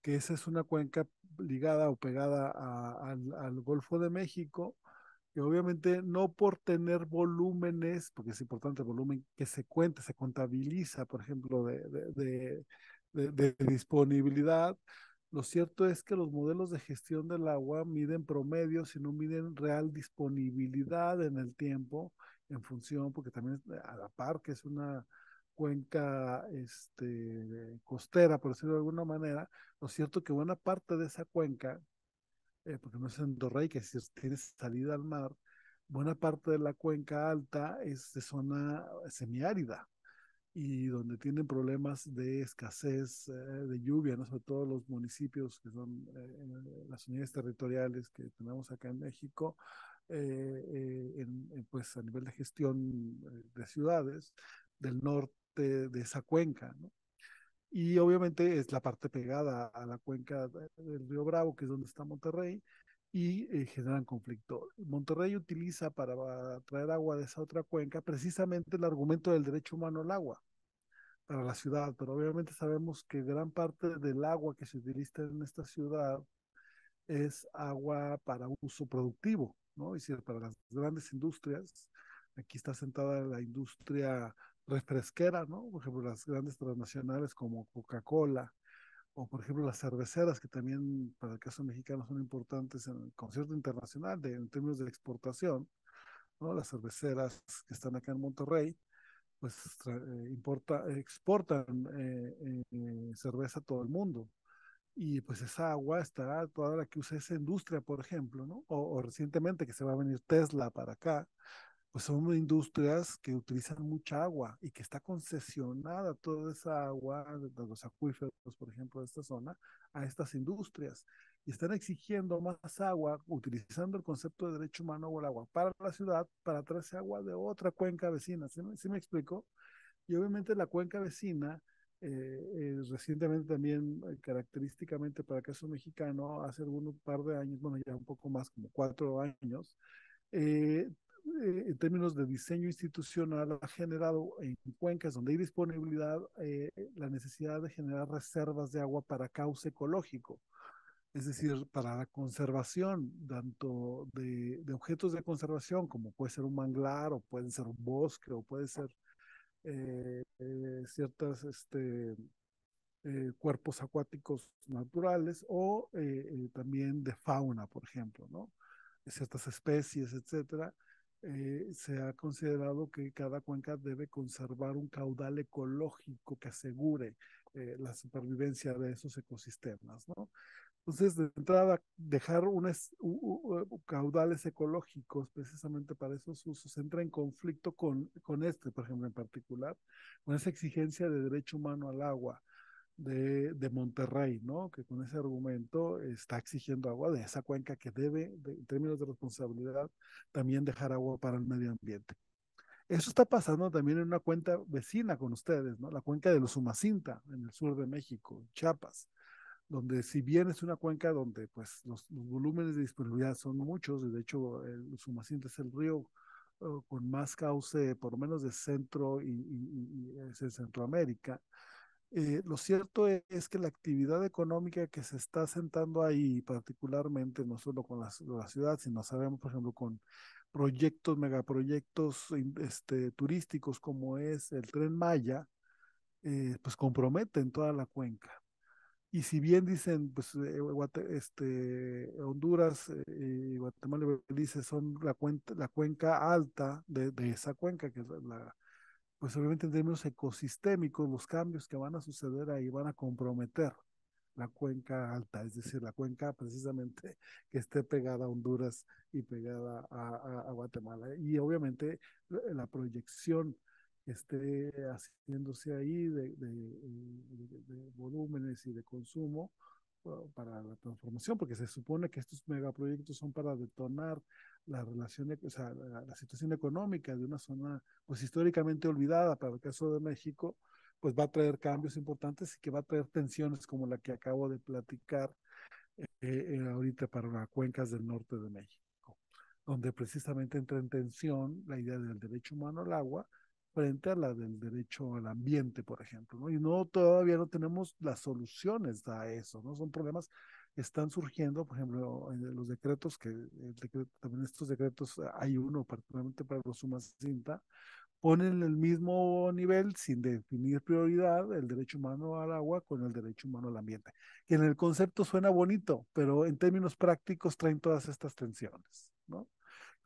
Speaker 4: que esa es una cuenca ligada o pegada al, Golfo de México, que obviamente no por tener volúmenes, porque es importante el volumen que se cuenta, se contabiliza, por ejemplo, de, de disponibilidad, lo cierto es que los modelos de gestión del agua miden promedio, sino no miden real disponibilidad en el tiempo, en función, porque también eh, a la par que es una cuenca este, costera, por decirlo de alguna manera, lo cierto que buena parte de esa cuenca, eh, porque no es Endorrey, que si tiene salida al mar, buena parte de la cuenca alta es de zona eh, semiárida y donde tienen problemas de escasez eh, de lluvia, ¿no? sobre todo los municipios que son eh, eh, las unidades territoriales que tenemos acá en México, pues a nivel de gestión de ciudades del norte de esa cuenca. ¿no? Y obviamente es la parte pegada a la cuenca del río Bravo, que es donde está Monterrey, y eh, generan conflicto. Monterrey utiliza para traer agua de esa otra cuenca precisamente el argumento del derecho humano al agua para la ciudad, pero obviamente sabemos que gran parte del agua que se utiliza en esta ciudad es agua para uso productivo, ¿no? Es decir, para las grandes industrias. Aquí está sentada la industria refresquera, ¿no? Por ejemplo, las grandes transnacionales como Coca-Cola, o por ejemplo las cerveceras, que también para el caso mexicano son importantes en el concierto internacional en términos de exportación, ¿no? las cerveceras que están acá en Monterrey, pues eh, importa, exportan eh, eh, cerveza a todo el mundo. Y pues esa agua estará toda la que usa esa industria, por ejemplo, ¿no? O, o, recientemente que se va a venir Tesla para acá, pues son industrias que utilizan mucha agua y que está concesionada toda esa agua de los acuíferos, por ejemplo, de esta zona, a estas industrias. Y están exigiendo más agua, utilizando el concepto de derecho humano o el agua para la ciudad, para traerse agua de otra cuenca vecina. ¿Sí me, explico? Y obviamente la cuenca vecina, eh, eh, recientemente también eh, característicamente para el caso mexicano, hace un par de años, bueno, ya un poco más, como cuatro años, eh, eh, en términos de diseño institucional ha generado en cuencas donde hay disponibilidad eh, la necesidad de generar reservas de agua para cauce ecológico, es decir, para la conservación tanto de, objetos de conservación como puede ser un manglar o puede ser un bosque o puede ser eh, eh ciertas este, cuerpos acuáticos naturales o también de fauna, por ejemplo, ¿no? De ciertas especies, etcétera, eh, se ha considerado que cada cuenca debe conservar un caudal ecológico que asegure eh, la supervivencia de esos ecosistemas, ¿no? Entonces, de entrada, dejar unos caudales ecológicos precisamente para esos usos entra en conflicto con, con este, por ejemplo, en particular, con esa exigencia de derecho humano al agua, de, Monterrey, ¿no? Que con ese argumento está exigiendo agua de esa cuenca que debe, en términos de responsabilidad, también dejar agua para el medio ambiente. Eso está pasando también en una cuenca vecina con ustedes, ¿no? La cuenca de los Sumacinta en el sur de México, Chiapas, donde si bien es una cuenca donde pues los, volúmenes de disponibilidad son muchos, de hecho el Sumacinta es el río eh, con más cauce, por lo menos de centro y, y es eh, de Centroamérica, eh, lo cierto e-, es, que la actividad económica que se está sentando ahí, particularmente no solo con la, ciudad, sino sabemos, por ejemplo, con proyectos, megaproyectos este, turísticos como es el tren Maya, eh, pues comprometen toda la cuenca. Y si bien dicen, pues, eh, este, Honduras y Guatemala y son la, cuenca alta de, de esa cuenca, que es la, pues obviamente en términos ecosistémicos, los cambios que van a suceder ahí van a comprometer la cuenca alta, es decir, la cuenca precisamente que esté pegada a Honduras y pegada a, Guatemala. Y obviamente la proyección que esté haciéndose ahí de, de volúmenes y de consumo para la transformación, porque se supone que estos megaproyectos son para detonar la relación, e, o sea, la, situación económica de una zona pues históricamente olvidada para el caso de México, pues va a traer cambios importantes y que va a traer tensiones como la que acabo de platicar eh, eh, ahorita para las cuencas del norte de México, donde precisamente entra en tensión la idea del derecho humano al agua frente a la del derecho al ambiente, por ejemplo, ¿no? Y no todavía no tenemos las soluciones a eso, ¿no? Son problemas están surgiendo, por ejemplo, en los decretos, que también estos decretos, eh, hay uno particularmente para los sumas cinta, ponen el mismo nivel, sin definir prioridad, el derecho humano al agua con el derecho humano al ambiente, que en el concepto suena bonito, pero en términos prácticos traen todas estas tensiones, ¿no?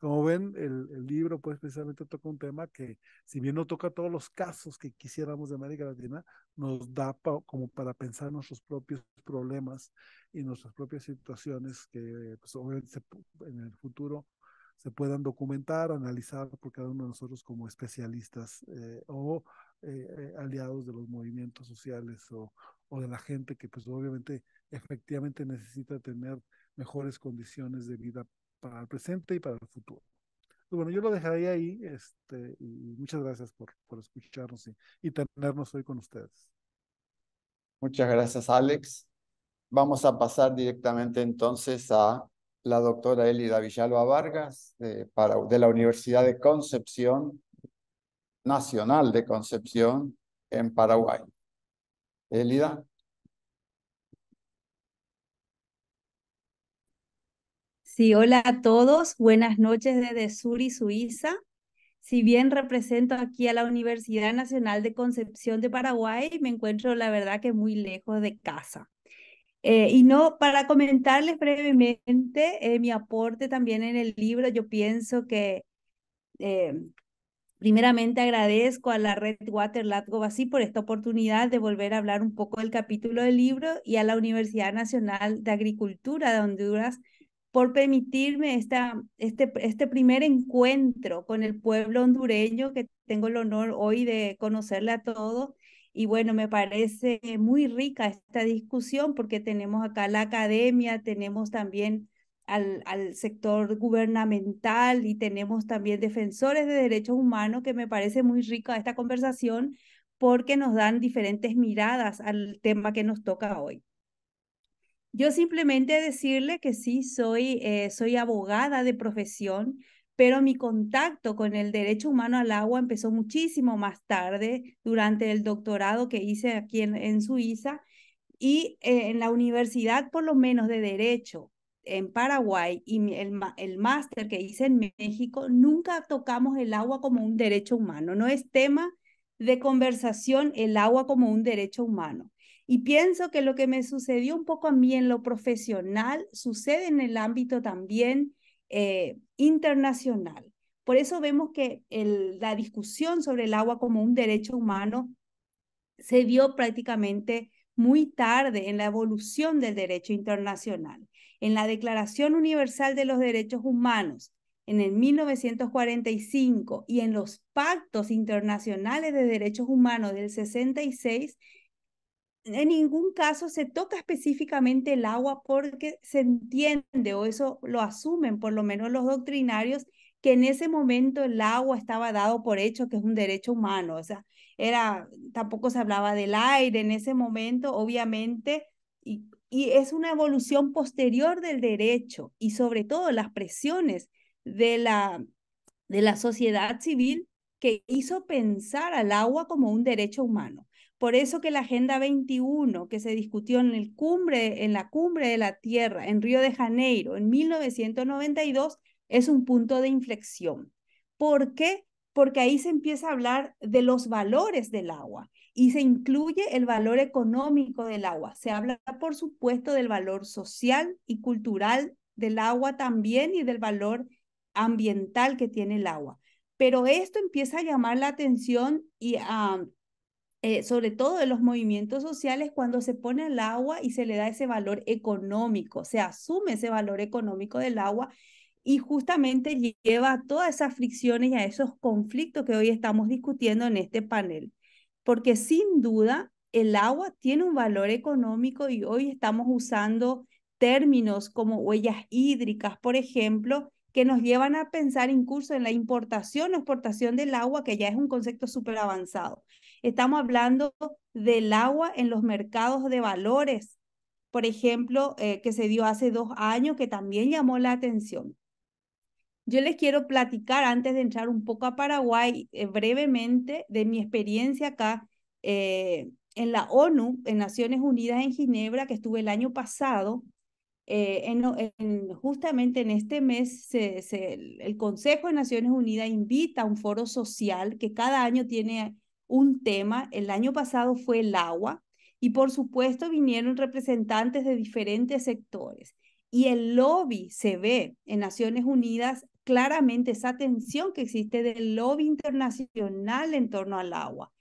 Speaker 4: Como ven, el, libro pues precisamente toca un tema que, si bien no toca todos los casos que quisiéramos de América Latina, nos da como para pensar nuestros propios problemas y nuestras propias situaciones que pues, obviamente en el futuro se puedan documentar, analizar por cada uno de nosotros como especialistas eh, o eh, eh, aliados de los movimientos sociales o, o de la gente que pues obviamente efectivamente necesita tener mejores condiciones de vida para el presente y para el futuro. Pues bueno, yo lo dejaré ahí este, y muchas gracias por, por escucharnos y, tenernos hoy con ustedes.
Speaker 7: Muchas gracias, Alex. Vamos a pasar directamente entonces a la doctora Elida Villalba Vargas de, para, de la Universidad de Concepción, Nacional de Concepción, en Paraguay. Elida.
Speaker 8: Sí, hola a todos. Buenas noches desde Sur y Suiza. Si bien represento aquí a la Universidad Nacional de Concepción de Paraguay, me encuentro la verdad que muy lejos de casa. Eh, y no, para comentarles brevemente eh, mi aporte también en el libro, yo pienso que eh, primeramente agradezco a la red Water así por esta oportunidad de volver a hablar un poco del capítulo del libro y a la Universidad Nacional de Agricultura de Honduras por permitirme esta, este, este primer encuentro con el pueblo hondureño que tengo el honor hoy de conocerle a todos. Y bueno, me parece muy rica esta discusión porque tenemos acá la academia, tenemos también al, al sector gubernamental y tenemos también defensores de derechos humanos, que me parece muy rica esta conversación porque nos dan diferentes miradas al tema que nos toca hoy. Yo simplemente decirle que sí, soy, eh, soy abogada de profesión, pero mi contacto con el derecho humano al agua empezó muchísimo más tarde, durante el doctorado que hice aquí en, Suiza y eh, en la universidad, por lo menos de derecho en Paraguay y el máster que hice en México, nunca tocamos el agua como un derecho humano. No es tema de conversación el agua como un derecho humano. Y pienso que lo que me sucedió un poco a mí en lo profesional sucede en el ámbito también eh, internacional. Por eso vemos que la discusión sobre el agua como un derecho humano se dio prácticamente muy tarde en la evolución del derecho internacional. En la Declaración Universal de los Derechos Humanos, en el 1945, y en los pactos internacionales de derechos humanos del 66, en ningún caso se toca específicamente el agua porque se entiende, o eso lo asumen por lo menos los doctrinarios, que en ese momento el agua estaba dado por hecho que es un derecho humano, o sea, era, tampoco se hablaba del aire en ese momento, obviamente, y, y es una evolución posterior del derecho y sobre todo las presiones de la, de la sociedad civil que hizo pensar al agua como un derecho humano. Por eso que la Agenda 21, que se discutió en, el cumbre, en la cumbre de la Tierra, en Río de Janeiro, en 1992, es un punto de inflexión. ¿Por qué? Porque ahí se empieza a hablar de los valores del agua y se incluye el valor económico del agua. Se habla, por supuesto, del valor social y cultural del agua también y del valor ambiental que tiene el agua. Pero esto empieza a llamar la atención y a eh, sobre todo de los movimientos sociales, cuando se pone el agua y se le da ese valor económico, se asume ese valor económico del agua y justamente lleva a todas esas fricciones y a esos conflictos que hoy estamos discutiendo en este panel. Porque sin duda el agua tiene un valor económico y hoy estamos usando términos como huellas hídricas, por ejemplo, que nos llevan a pensar incluso en la importación o exportación del agua, que ya es un concepto súper avanzado. Estamos hablando del agua en los mercados de valores, por ejemplo, eh, que se dio hace dos años, que también llamó la atención. Yo les quiero platicar, antes de entrar un poco a Paraguay, eh, brevemente de mi experiencia acá eh, en la ONU, en Naciones Unidas en Ginebra, que estuve el año pasado. en, justamente en este mes, el Consejo de Naciones Unidas invita a un foro social que cada año tiene un tema. El año pasado fue el agua y por supuesto vinieron representantes de diferentes sectores. Y el lobby se ve en Naciones Unidas claramente esa tensión que existe del lobby internacional en torno al agua.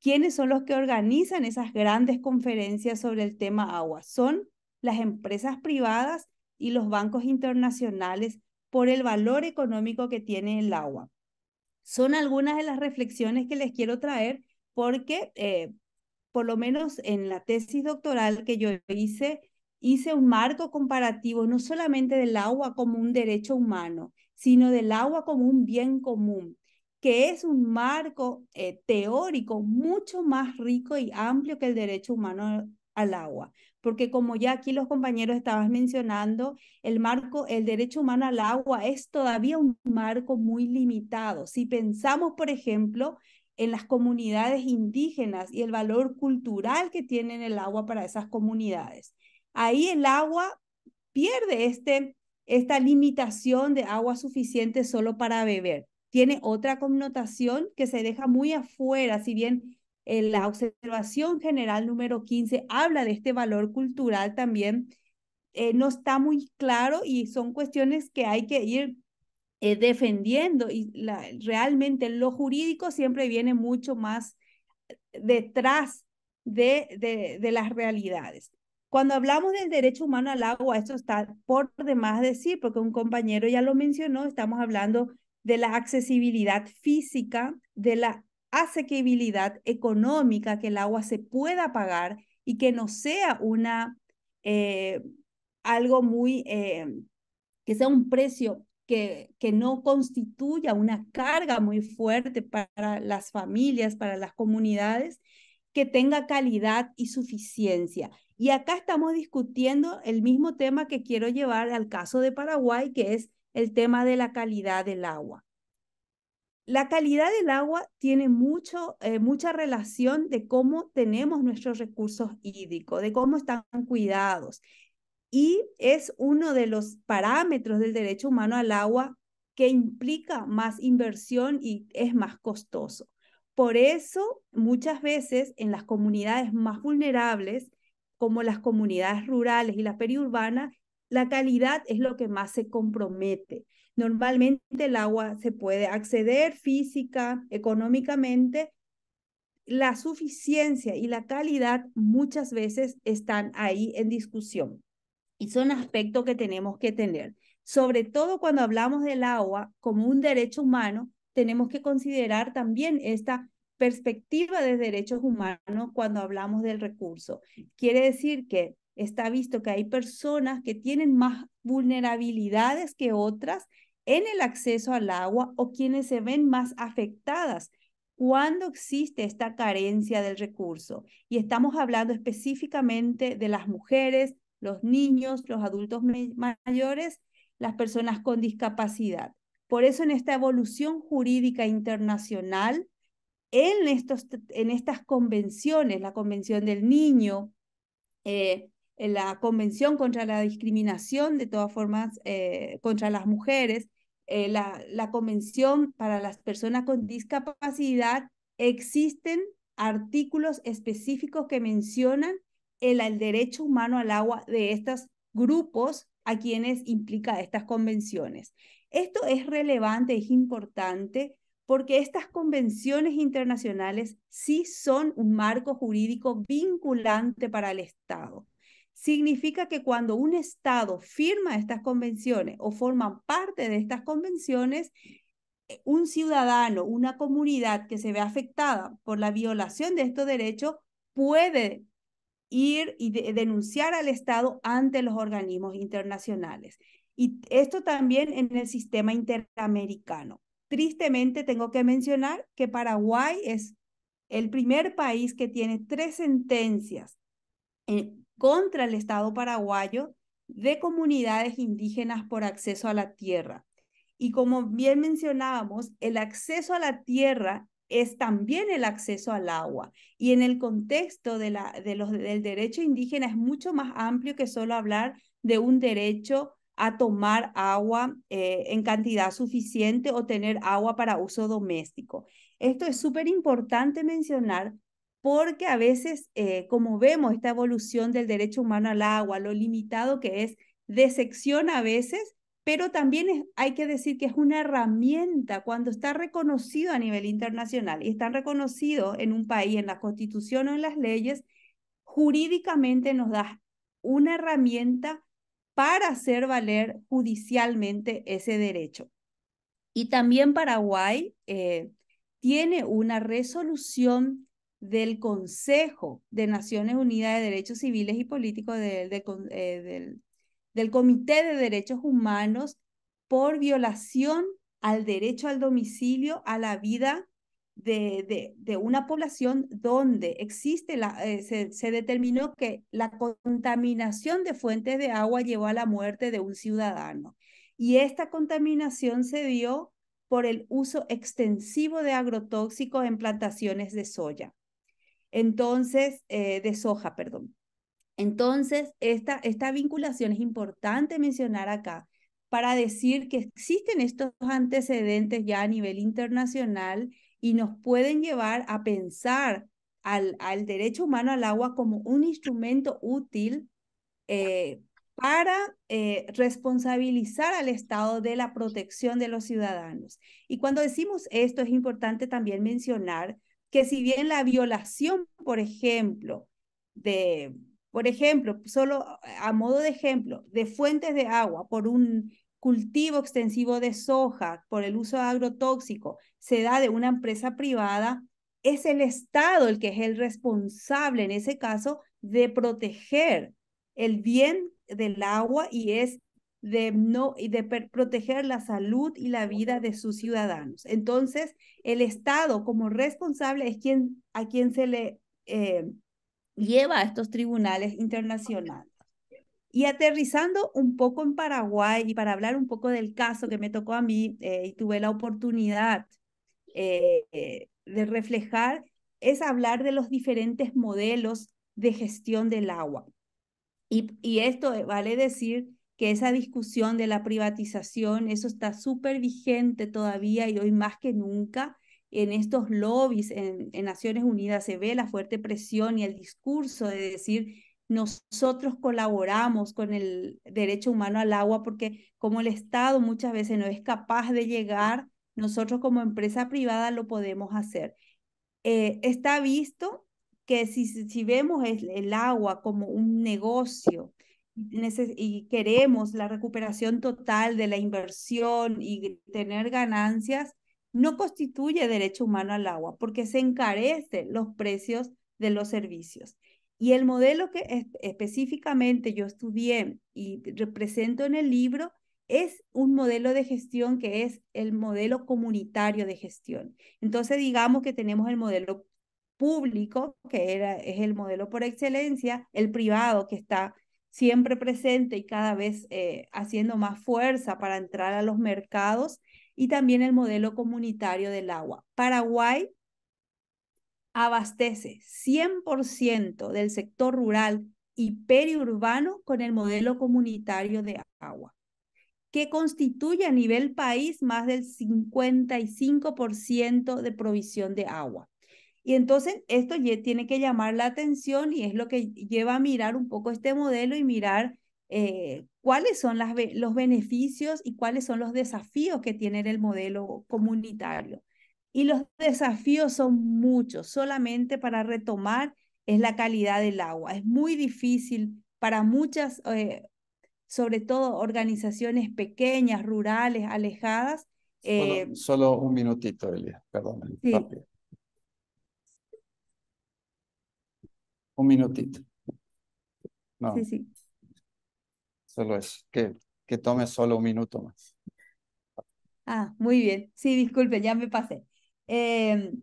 Speaker 8: ¿Quiénes son los que organizan esas grandes conferencias sobre el tema agua? Son las empresas privadas y los bancos internacionales por el valor económico que tiene el agua. Son algunas de las reflexiones que les quiero traer porque eh, por lo menos en la tesis doctoral que yo hice, hice un marco comparativo no solamente del agua como un derecho humano, sino del agua como un bien común, que es un marco eh, teórico mucho más rico y amplio que el derecho humano al agua, porque como ya aquí los compañeros estaban mencionando, el marco, el derecho humano al agua es todavía un marco muy limitado. Si pensamos, por ejemplo, en las comunidades indígenas y el valor cultural que tienen el agua para esas comunidades. Ahí el agua pierde este, esta limitación de agua suficiente solo para beber. Tiene otra connotación que se deja muy afuera, si bien eh, la observación general número 15 habla de este valor cultural también. Eh, no está muy claro y son cuestiones que hay que ir eh, defendiendo y realmente lo jurídico siempre viene mucho más detrás de, de, de las realidades. Cuando hablamos del derecho humano al agua, esto está por demás decir, porque un compañero ya lo mencionó, estamos hablando de la accesibilidad física, de la asequibilidad económica, que el agua se pueda pagar y que no sea una, eh, algo muy, eh, que sea un precio que, que, no constituya una carga muy fuerte para las familias, para las comunidades, que tenga calidad y suficiencia. Y acá estamos discutiendo el mismo tema que quiero llevar al caso de Paraguay, que es el tema de la calidad del agua. La calidad del agua tiene eh, mucha relación de cómo tenemos nuestros recursos hídricos, de cómo están cuidados. Y es uno de los parámetros del derecho humano al agua que implica más inversión y es más costoso. Por eso, muchas veces en las comunidades más vulnerables, como las comunidades rurales y la periurbana, la calidad es lo que más se compromete Normalmente el agua se puede acceder física, económicamente. La suficiencia y la calidad muchas veces están ahí en discusión y son aspectos que tenemos que tener. Sobre todo cuando hablamos del agua como un derecho humano, tenemos que considerar también esta perspectiva de derechos humanos cuando hablamos del recurso. Quiere decir que está visto que hay personas que tienen más vulnerabilidades que otras en el acceso al agua o quienes se ven más afectadas cuando existe esta carencia del recurso. Y estamos hablando específicamente de las mujeres, los niños, los adultos mayores, las personas con discapacidad. Por eso en esta evolución jurídica internacional, en, estos, en estas convenciones, la Convención del Niño, eh, la Convención contra la Discriminación de todas formas eh, contra las mujeres, eh, la, Convención para las Personas con Discapacidad, existen artículos específicos que mencionan el, el, derecho humano al agua de estos grupos a quienes implica estas convenciones. Esto es relevante, es importante, porque estas convenciones internacionales sí son un marco jurídico vinculante para el Estado significa que cuando un Estado firma estas convenciones o forma parte de estas convenciones, eh, un ciudadano, una comunidad que se ve afectada por la violación de estos derechos puede ir y denunciar al Estado ante los organismos internacionales. Y esto también en el sistema interamericano. Tristemente tengo que mencionar que Paraguay es el primer país que tiene tres sentencias en contra el Estado paraguayo de comunidades indígenas por acceso a la tierra. Y como bien mencionábamos, el acceso a la tierra es también el acceso al agua. Y en el contexto de la, de los, del derecho indígena es mucho más amplio que solo hablar de un derecho a tomar agua eh, en cantidad suficiente o tener agua para uso doméstico. Esto es súper importante mencionar porque a veces, eh, como vemos esta evolución del derecho humano al agua, lo limitado que es, decepciona a veces, pero también hay que decir que es una herramienta cuando está reconocido a nivel internacional y está reconocido en un país, en la constitución o en las leyes, jurídicamente nos da una herramienta para hacer valer judicialmente ese derecho. Y también Paraguay eh, tiene una resolución del Consejo de Naciones Unidas de Derechos Civiles y Políticos eh, del, del Comité de Derechos Humanos por violación al derecho al domicilio, a la vida de, de, de, una población donde existe la, eh, se, se, determinó que la contaminación de fuentes de agua llevó a la muerte de un ciudadano. Y esta contaminación se dio por el uso extensivo de agrotóxicos en plantaciones de soya. Entonces, eh, de soja, perdón. Entonces, esta, esta vinculación es importante mencionar acá para decir que existen estos antecedentes ya a nivel internacional y nos pueden llevar a pensar al, al derecho humano al agua como un instrumento útil eh, para eh, responsabilizar al Estado de la protección de los ciudadanos. Y cuando decimos esto, es importante también mencionar que si bien la violación, por ejemplo, de, por ejemplo, solo a modo de ejemplo, de fuentes de agua por un cultivo extensivo de soja, por el uso agrotóxico, se da de una empresa privada, es el Estado el que es el responsable en ese caso de proteger el bien del agua y es de, no, de proteger la salud y la vida de sus ciudadanos. Entonces, el Estado como responsable es quien, a quien se le eh, lleva a estos tribunales internacionales. Y aterrizando un poco en Paraguay y para hablar un poco del caso que me tocó a mí eh, y tuve la oportunidad eh, de reflejar, es hablar de los diferentes modelos de gestión del agua. Y, y esto vale decir que esa discusión de la privatización, eso está súper vigente todavía y hoy más que nunca. En estos lobbies en, Naciones Unidas se ve la fuerte presión y el discurso de decir nosotros colaboramos con el derecho humano al agua porque como el Estado muchas veces no es capaz de llegar, nosotros como empresa privada lo podemos hacer. Eh, está visto que si, si vemos el agua como un negocio, y queremos la recuperación total de la inversión y tener ganancias, no constituye derecho humano al agua porque se encarecen los precios de los servicios. Y el modelo que específicamente yo estudié y represento en el libro es un modelo de gestión que es el modelo comunitario de gestión. Entonces digamos que tenemos el modelo público, que era, es el modelo por excelencia, el privado que está siempre presente y cada vez eh, haciendo más fuerza para entrar a los mercados y también el modelo comunitario del agua. Paraguay abastece 100% del sector rural y periurbano con el modelo comunitario de agua, que constituye a nivel país más del 55% de provisión de agua. Y entonces esto tiene que llamar la atención y es lo que lleva a mirar un poco este modelo y mirar eh, cuáles son los beneficios y cuáles son los desafíos que tiene el modelo comunitario. Y los desafíos son muchos. Solamente para retomar es la calidad del agua. Es muy difícil para muchas, eh, sobre todo organizaciones pequeñas, rurales, alejadas.
Speaker 7: solo, eh, un minutito, Elia, perdón. Un minutito. No. Sí, sí. Solo es Que, que tome solo un minuto más.
Speaker 8: Ah, muy bien. Sí, disculpe, ya me pasé. Em,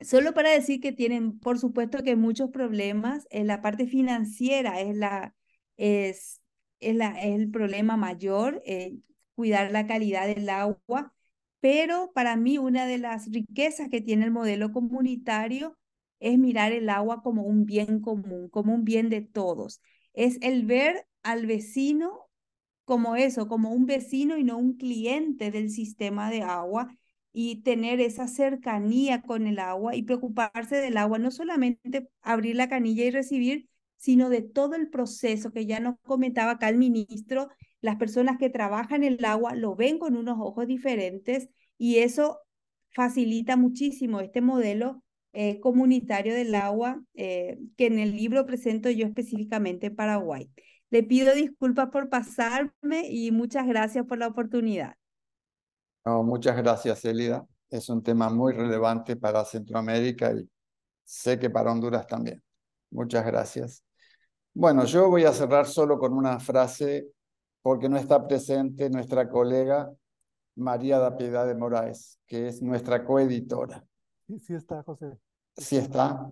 Speaker 8: solo para decir que tienen, por supuesto, que muchos problemas. En eh, la parte financiera es, la, es, es, la, el problema mayor, eh, cuidar la calidad del agua. Pero para mí una de las riquezas que tiene el modelo comunitario es mirar el agua como un bien común, como un bien de todos. Es el ver al vecino como eso, como un vecino y no un cliente del sistema de agua y tener esa cercanía con el agua y preocuparse del agua, no solamente abrir la canilla y recibir, sino de todo el proceso que ya nos comentaba acá el ministro, las personas que trabajan el agua lo ven con unos ojos diferentes y eso facilita muchísimo este modelo eh, comunitario del agua eh, que en el libro presento yo específicamente Paraguay. Le pido disculpas por pasarme y muchas gracias por la oportunidad.
Speaker 7: No, muchas gracias, Elida Es un tema muy relevante para Centroamérica y sé que para Honduras también. Muchas gracias. Bueno, yo voy a cerrar solo con una frase porque no está presente nuestra colega María da Piedad de Moraes, que es nuestra coeditora.
Speaker 4: Sí, está, José.
Speaker 7: Sí está.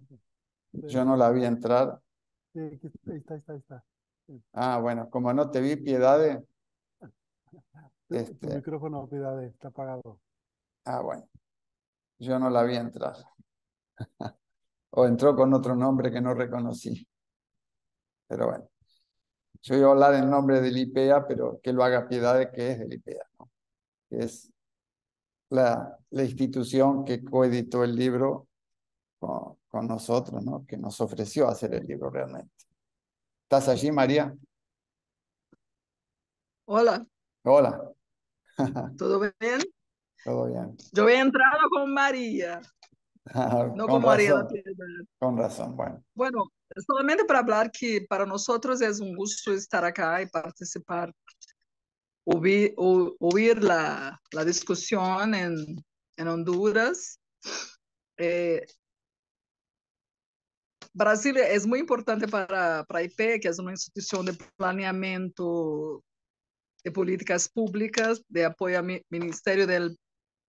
Speaker 7: Yo no la vi entrar. Ah, bueno, como no te vi, Piedade. El este
Speaker 4: micrófono, Piedade, está apagado.
Speaker 7: Ah, bueno. Yo no la vi entrar. o entró con otro nombre que no reconocí. Pero bueno. Yo iba a hablar en nombre del IPEA, pero que lo haga Piedade, que es del IPEA, es la, la institución que coeditó el libro con, nosotros, ¿no? que nos ofreció hacer el libro realmente. ¿Estás allí, María? Hola. Hola.
Speaker 9: ¿Todo bien? Todo bien. Yo he entrado con María.
Speaker 7: Ah, no con, razón. María. Con razón, bueno.
Speaker 9: Bueno, solamente para hablar que para nosotros es un gusto estar acá y participar oír la, la discusión en, en Honduras. Eh, Brasil es muy importante para, para IP, que es una institución de planeamiento de políticas públicas, de apoyo al Ministerio del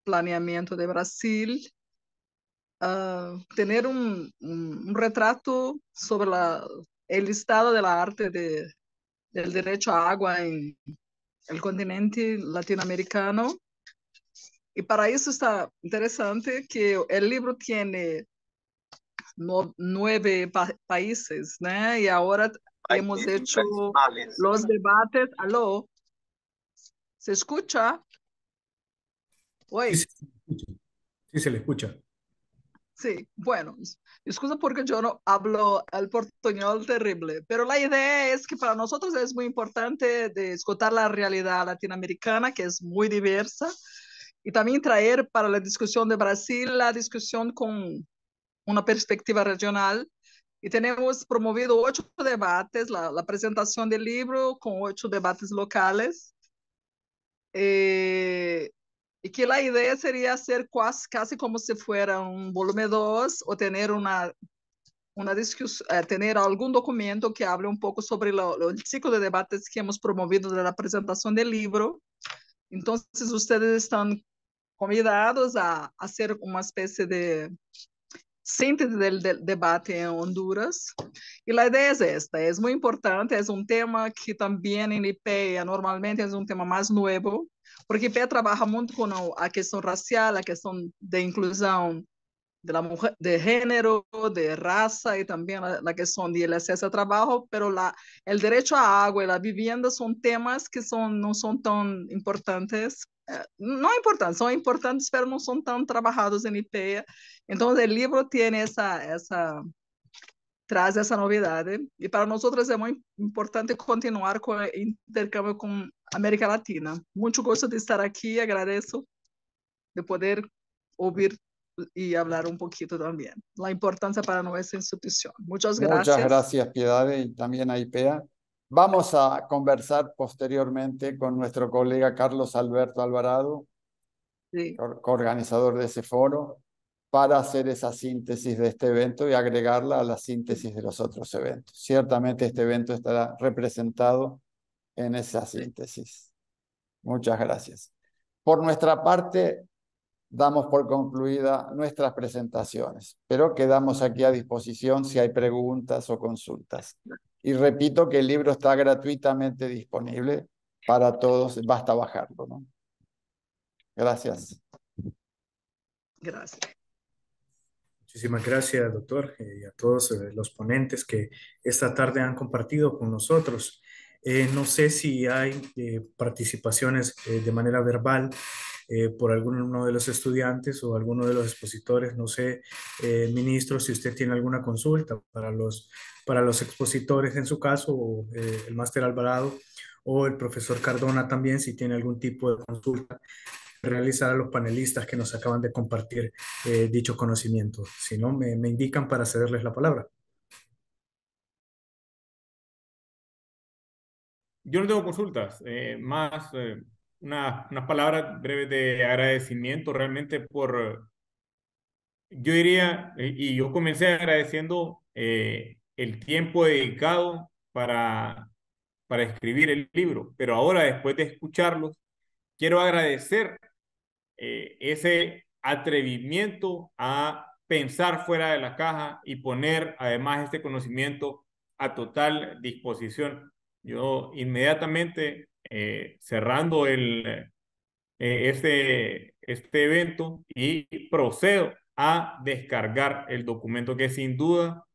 Speaker 9: Planeamiento de Brasil. Ah, tener un, un, retrato sobre la, el estado de la arte de, del derecho a agua en, el continente latinoamericano. Y para eso está interesante que el libro tiene nueve países, ¿no? Y ahora hemos hecho los debates. ¿Aló? ¿Se escucha? Sí,
Speaker 1: sí, se le escucha.
Speaker 9: Sí, bueno, excusa porque yo no hablo el portuñol terrible, pero la idea es que para nosotros es muy importante de escuchar la realidad latinoamericana, que es muy diversa, y también traer para la discusión de Brasil la discusión con una perspectiva regional. Y tenemos promovido ocho debates, la, presentación del libro con ocho debates locales. Eh, y que la idea sería hacer casi, casi como si fuera un volumen 2 o tener una, una discusión, eh, tener algún documento que hable un poco sobre lo, lo, el ciclo tipo de debates que hemos promovido de la presentación del libro. Entonces, ustedes están convidados a, a hacer una especie de síntesis del, debate en Honduras. Y la idea es esta, es muy importante, es un tema que también en IPEA normalmente es un tema más nuevo, porque IPEA trabaja mucho con la cuestión racial, la cuestión de inclusión de, la mujer, de género, de raza y también la, la cuestión del acceso al trabajo, pero la, el derecho a agua y la vivienda son temas que son, no son tan importantes es eh, importante, son importantes, pero no son tan trabajados en IPEA. entonces el libro trae esa novedad y ¿eh? esa y para nosotros es muy importante continuar con el intercambio con América Latina. Mucho gusto de estar aquí, agradezco de poder oír y hablar un poquito también. La importancia para nuestra institución. Muchas gracias. Muchas
Speaker 7: gracias, Piedade, y también a IPEA. Vamos a conversar posteriormente con nuestro colega Carlos Alberto Alvarado, sí. organizador de ese foro, para hacer esa síntesis de este evento y agregarla a la síntesis de los otros eventos. Ciertamente este evento estará representado en esa síntesis. Muchas gracias. Por nuestra parte, damos por concluida nuestras presentaciones, pero quedamos aquí a disposición si hay preguntas o consultas. Y repito que el libro está gratuitamente disponible para todos, basta bajarlo. ¿no?
Speaker 1: Gracias. Gracias. Muchísimas gracias, doctor, eh, y a todos eh, los ponentes que esta tarde han compartido con nosotros. Eh, no sé si hay participaciones de manera verbal eh, por alguno de los estudiantes o alguno de los expositores, no sé, eh, ministro, si usted tiene alguna consulta para los, para los expositores en su caso, o eh, el máster Alvarado o el profesor Cardona también, si tiene algún tipo de consulta realizar a los panelistas que nos acaban de compartir dicho conocimiento. Si no, me, me indican para cederles la palabra.
Speaker 6: Yo no tengo consultas, más una, unas palabras breves de agradecimiento realmente por, yo diría, y yo comencé agradeciendo eh, el tiempo dedicado para, para escribir el libro, pero ahora después de escucharlos, quiero agradecer eh, ese atrevimiento a pensar fuera de la caja y poner además este conocimiento a total disposición. Yo inmediatamente eh, cerrando eh, eh, este, este evento y procedo a descargar el documento que sin duda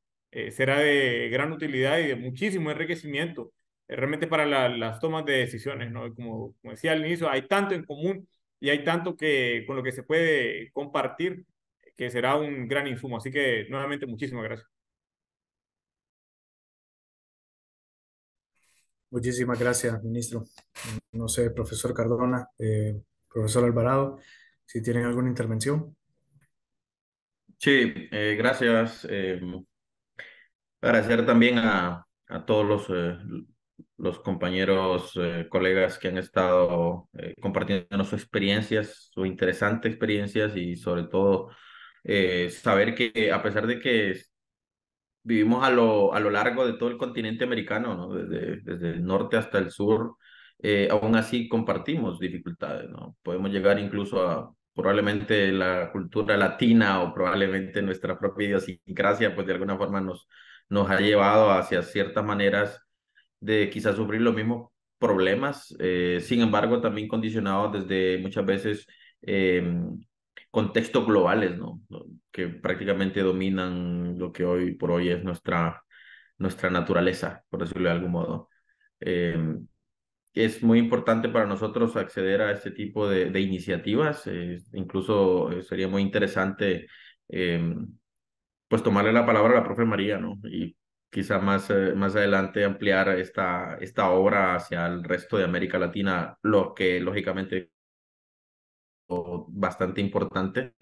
Speaker 6: será de gran utilidad y de muchísimo enriquecimiento realmente para las tomas de decisiones. ¿no? Como, como, decía al inicio, hay tanto en común y hay tanto que, con lo que se puede compartir que será un gran insumo. Así que nuevamente muchísimas gracias.
Speaker 1: Muchísimas gracias, ministro. No sé, profesor Cardona, eh, profesor Alvarado, si tienen alguna intervención.
Speaker 5: Sí, eh, gracias. Eh, agradecer también a, todos los, los compañeros, colegas que han estado compartiendo sus experiencias, sus interesantes experiencias y sobre todo saber que a pesar de que vivimos a lo, a lo largo de todo el continente americano, ¿no? desde, desde el norte hasta el sur, eh, aún así compartimos dificultades, ¿no? Podemos llegar incluso a probablemente la cultura latina o probablemente nuestra propia idiosincrasia, pues de alguna forma nos, nos ha llevado hacia ciertas maneras de quizás sufrir los mismos problemas, eh, sin embargo también condicionados desde muchas veces eh, contextos globales, ¿no? Que prácticamente dominan lo que hoy por hoy es nuestra, nuestra naturaleza, por decirlo de algún modo. Em, es muy importante para nosotros acceder a este tipo de, iniciativas. incluso eh, sería muy interesante, em, pues, tomarle la palabra a la profe María, ¿no? Y quizá más, eh, más adelante ampliar esta, esta obra hacia el resto de América Latina, lo que lógicamente bastante importante,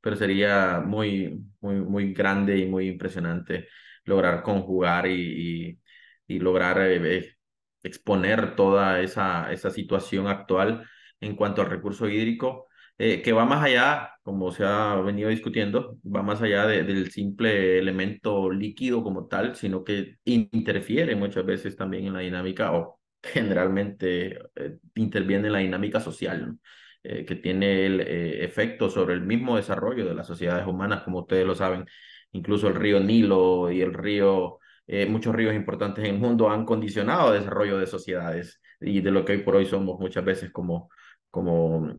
Speaker 5: pero sería muy, muy, muy grande y muy impresionante lograr conjugar y, y, lograr eh, exponer toda esa, esa situación actual en cuanto al recurso hídrico, eh, que va más allá, como se ha venido discutiendo, va más allá del simple elemento líquido como tal, sino que interfiere muchas veces también en la dinámica o generalmente eh, interviene en la dinámica social. ¿no? Eh, que tiene el eh, efecto sobre el mismo desarrollo de las sociedades humanas, como ustedes lo saben, incluso el río Nilo y el río, eh, muchos ríos importantes en el mundo han condicionado el desarrollo de sociedades y de lo que hoy por hoy somos muchas veces como, como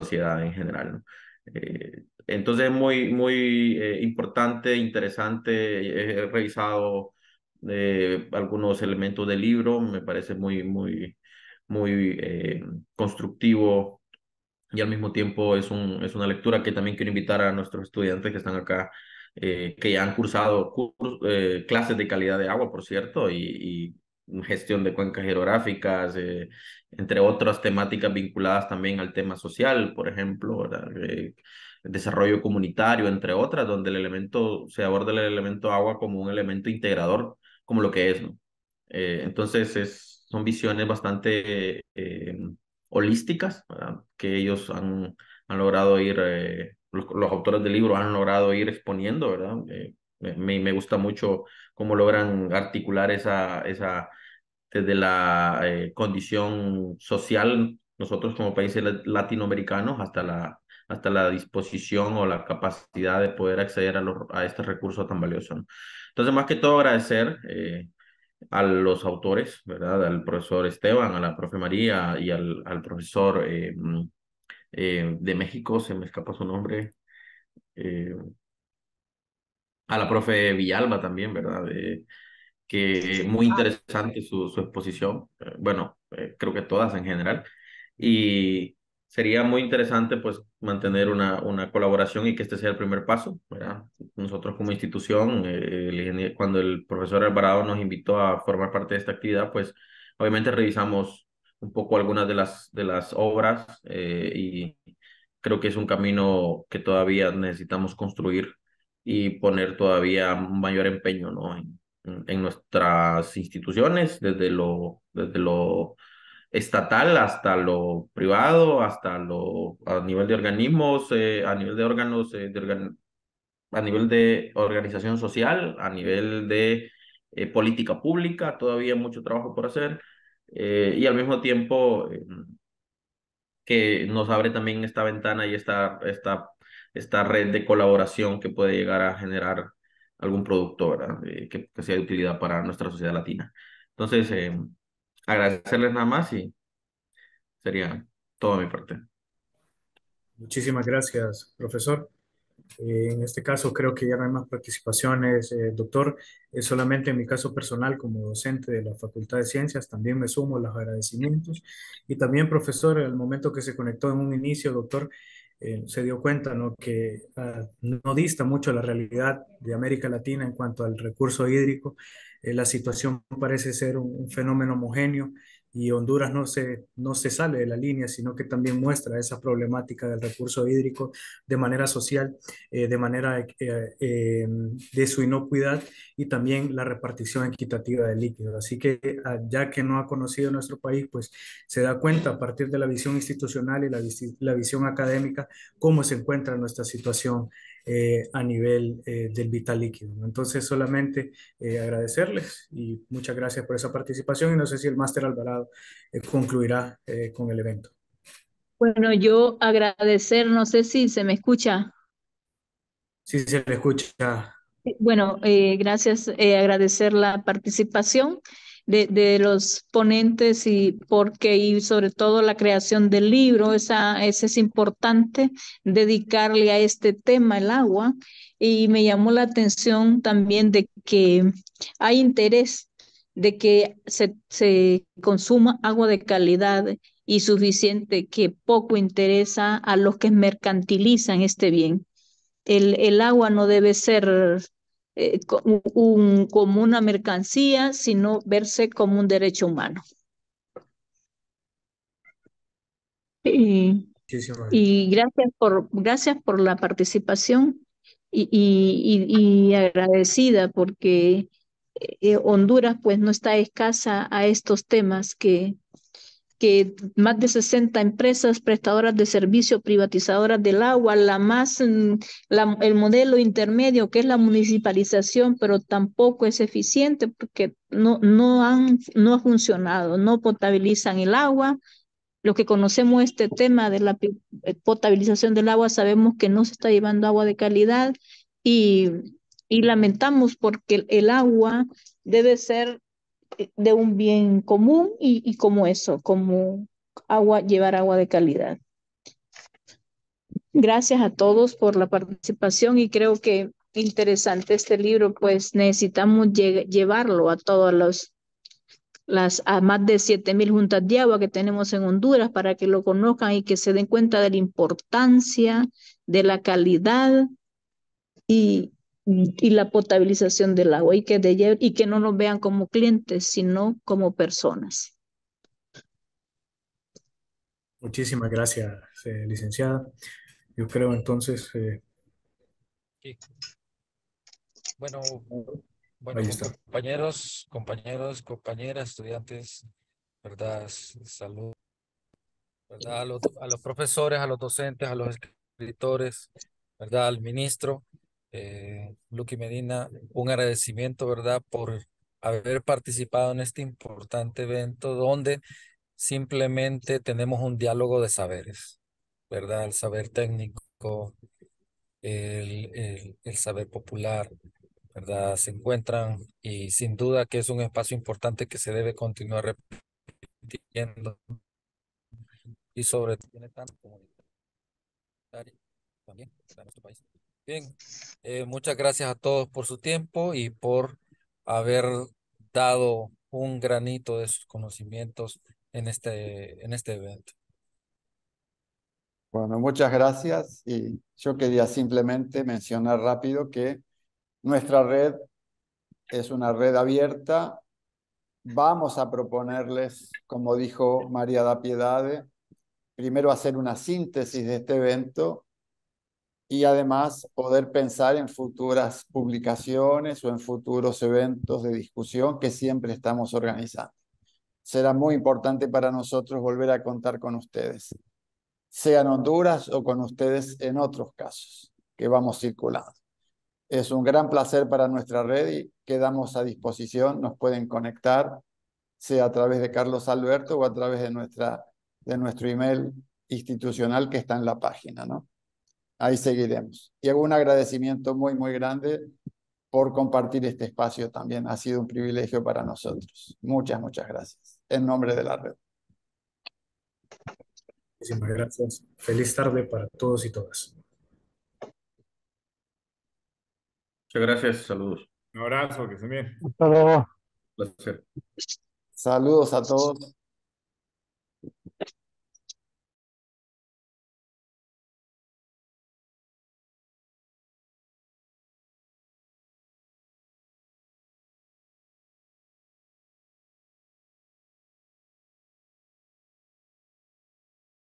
Speaker 5: sociedad en general. entonces es muy, muy importante, interesante, he revisado algunos elementos del libro, me parece muy, muy, muy constructivo y al mismo tiempo es, un, es una lectura que también quiero invitar a nuestros estudiantes que están acá, eh, que ya han cursado eh, clases de calidad de agua, por cierto, y, gestión de cuencas hidrográficas, eh, entre otras temáticas vinculadas también al tema social, por ejemplo, desarrollo comunitario, entre otras, donde el elemento, se aborda el elemento agua como un elemento integrador, como lo que es, entonces, es, son visiones bastante holísticas, ¿verdad? que ellos han, han logrado ir, eh, los, los, autores del libro han logrado ir exponiendo, ¿verdad? Eh, me, me, gusta mucho cómo logran articular esa, esa desde la eh, condición social, nosotros como países latinoamericanos, hasta la, hasta la disposición o la capacidad de poder acceder a, este a estos recursos tan valioso Entonces, más que todo, agradecer eh, a los autores, ¿verdad? Al profesor Esteban, a la profe María y al, al profesor eh, mm, eh, de México, se me escapa su nombre, eh, a la profe Villalba también, ¿verdad? que muy interesante su, su exposición, bueno, creo que todas en general, y, sería muy interesante pues mantener una, una colaboración y que este sea el primer paso, ¿verdad? Nosotros como institución, eh, cuando el profesor Alvarado nos invitó a formar parte de esta actividad, pues obviamente revisamos un poco algunas de las, de las obras eh, y creo que es un camino que todavía necesitamos construir y poner todavía mayor empeño, ¿no? En, en nuestras instituciones, desde lo, desde lo estatal hasta lo privado, hasta lo a nivel de organismos, eh, a nivel de órganos, eh, a nivel de organización social, a nivel de eh, política pública, todavía mucho trabajo por hacer, y al mismo tiempo em, que nos abre también esta ventana y esta, esta, esta red de colaboración que puede llegar a generar algún producto que, sea de utilidad para nuestra sociedad latina. Entonces, em, agradecerles nada más y sería todo mi parte.
Speaker 1: Muchísimas gracias, profesor. Eh, en este caso creo que ya no hay más participaciones, eh, doctor. solamente en mi caso personal como docente de la Facultad de Ciencias también me sumo los agradecimientos. Y también, profesor, el momento que se conectó en un inicio, doctor, eh, se dio cuenta que ah, no dista mucho la realidad de América Latina en cuanto al recurso hídrico. Eh, la situación parece ser un, fenómeno homogéneo y Honduras no se, no se sale de la línea, sino que también muestra esa problemática del recurso hídrico de manera social, eh, de manera eh, de su inocuidad y también la repartición equitativa de líquido Así que ah, ya que no ha conocido nuestro país, pues se da cuenta a partir de la visión institucional y la, la visión académica cómo se encuentra nuestra situación eh, a nivel eh, del vital líquido. Entonces, solamente eh, agradecerles y muchas gracias por esa participación y no sé si el máster Alvarado concluirá con el evento.
Speaker 3: Bueno, yo agradecer, no sé si se me escucha.
Speaker 1: Sí, se me escucha.
Speaker 3: Bueno, gracias, agradecer la participación de, los ponentes y porque y sobre todo la creación del libro, esa, es importante dedicarle a este tema el agua y me llamó la atención también de que hay interés de que se, se consuma agua de calidad y suficiente que poco interesa a los que mercantilizan este bien. El, el agua no debe ser eh, un, como una mercancía, sino verse como un derecho humano. Y, gracias, por, gracias por la participación y, agradecida porque eh, Honduras pues no está escasa a estos temas que, que más de 60 empresas prestadoras de servicio, privatizadoras del agua, la más, mm, el modelo intermedio que es la municipalización, pero tampoco es eficiente porque no, no, han, no ha funcionado, no potabilizan el agua. Los que conocemos este tema de la eh, potabilización del agua sabemos que no se está llevando agua de calidad y, y lamentamos porque el agua debe ser de un bien común y, como eso, como agua, llevar agua de calidad. Gracias a todos por la participación y creo que interesante este libro, pues necesitamos llevarlo a todas los, las a más de 7000 juntas de agua que tenemos en Honduras para que lo conozcan y que se den cuenta de la importancia, de la calidad y, y la potabilización del agua y que, de, y que no nos vean como clientes, sino como personas.
Speaker 1: Muchísimas gracias, eh, licenciada. Yo creo entonces... Eh,
Speaker 2: bueno, bueno compañeros, compañeros, compañeras, estudiantes, ¿verdad? Salud. ¿verdad? A, los, a los profesores, a los docentes, a los escritores, ¿verdad? Al ministro eh, Luqui Medina, un agradecimiento, ¿verdad?, por haber participado en este importante evento donde simplemente tenemos un diálogo de saberes, ¿verdad? El saber técnico, el, el, saber popular, ¿verdad? Se encuentran y sin duda que es un espacio importante que se debe continuar repitiendo y sobre todo tiene tanto también en nuestro país. Bien, eh, muchas gracias a todos por su tiempo y por haber dado un granito de sus conocimientos en este, en este evento.
Speaker 7: Bueno, muchas gracias y yo quería simplemente mencionar rápido que nuestra red es una red abierta. Vamos a proponerles, como dijo María da Piedade, primero hacer una síntesis de este evento y además poder pensar en futuras publicaciones o en futuros eventos de discusión que siempre estamos organizando. Será muy importante para nosotros volver a contar con ustedes, sea en Honduras o con ustedes en otros casos que vamos circulando. Es un gran placer para nuestra red y quedamos a disposición, nos pueden conectar, sea a través de Carlos Alberto o a través de, nuestra, de nuestro email institucional que está en la página, ¿no? ahí seguiremos. Y hago un agradecimiento muy, muy grande por compartir este espacio también. Ha sido un privilegio para nosotros. Muchas, muchas
Speaker 1: gracias. En nombre de la red. Muchísimas gracias. Feliz tarde para todos y todas.
Speaker 7: Muchas gracias. Saludos. Un abrazo, que
Speaker 6: estén bien.
Speaker 1: Hasta luego. Placer. Saludos a todos.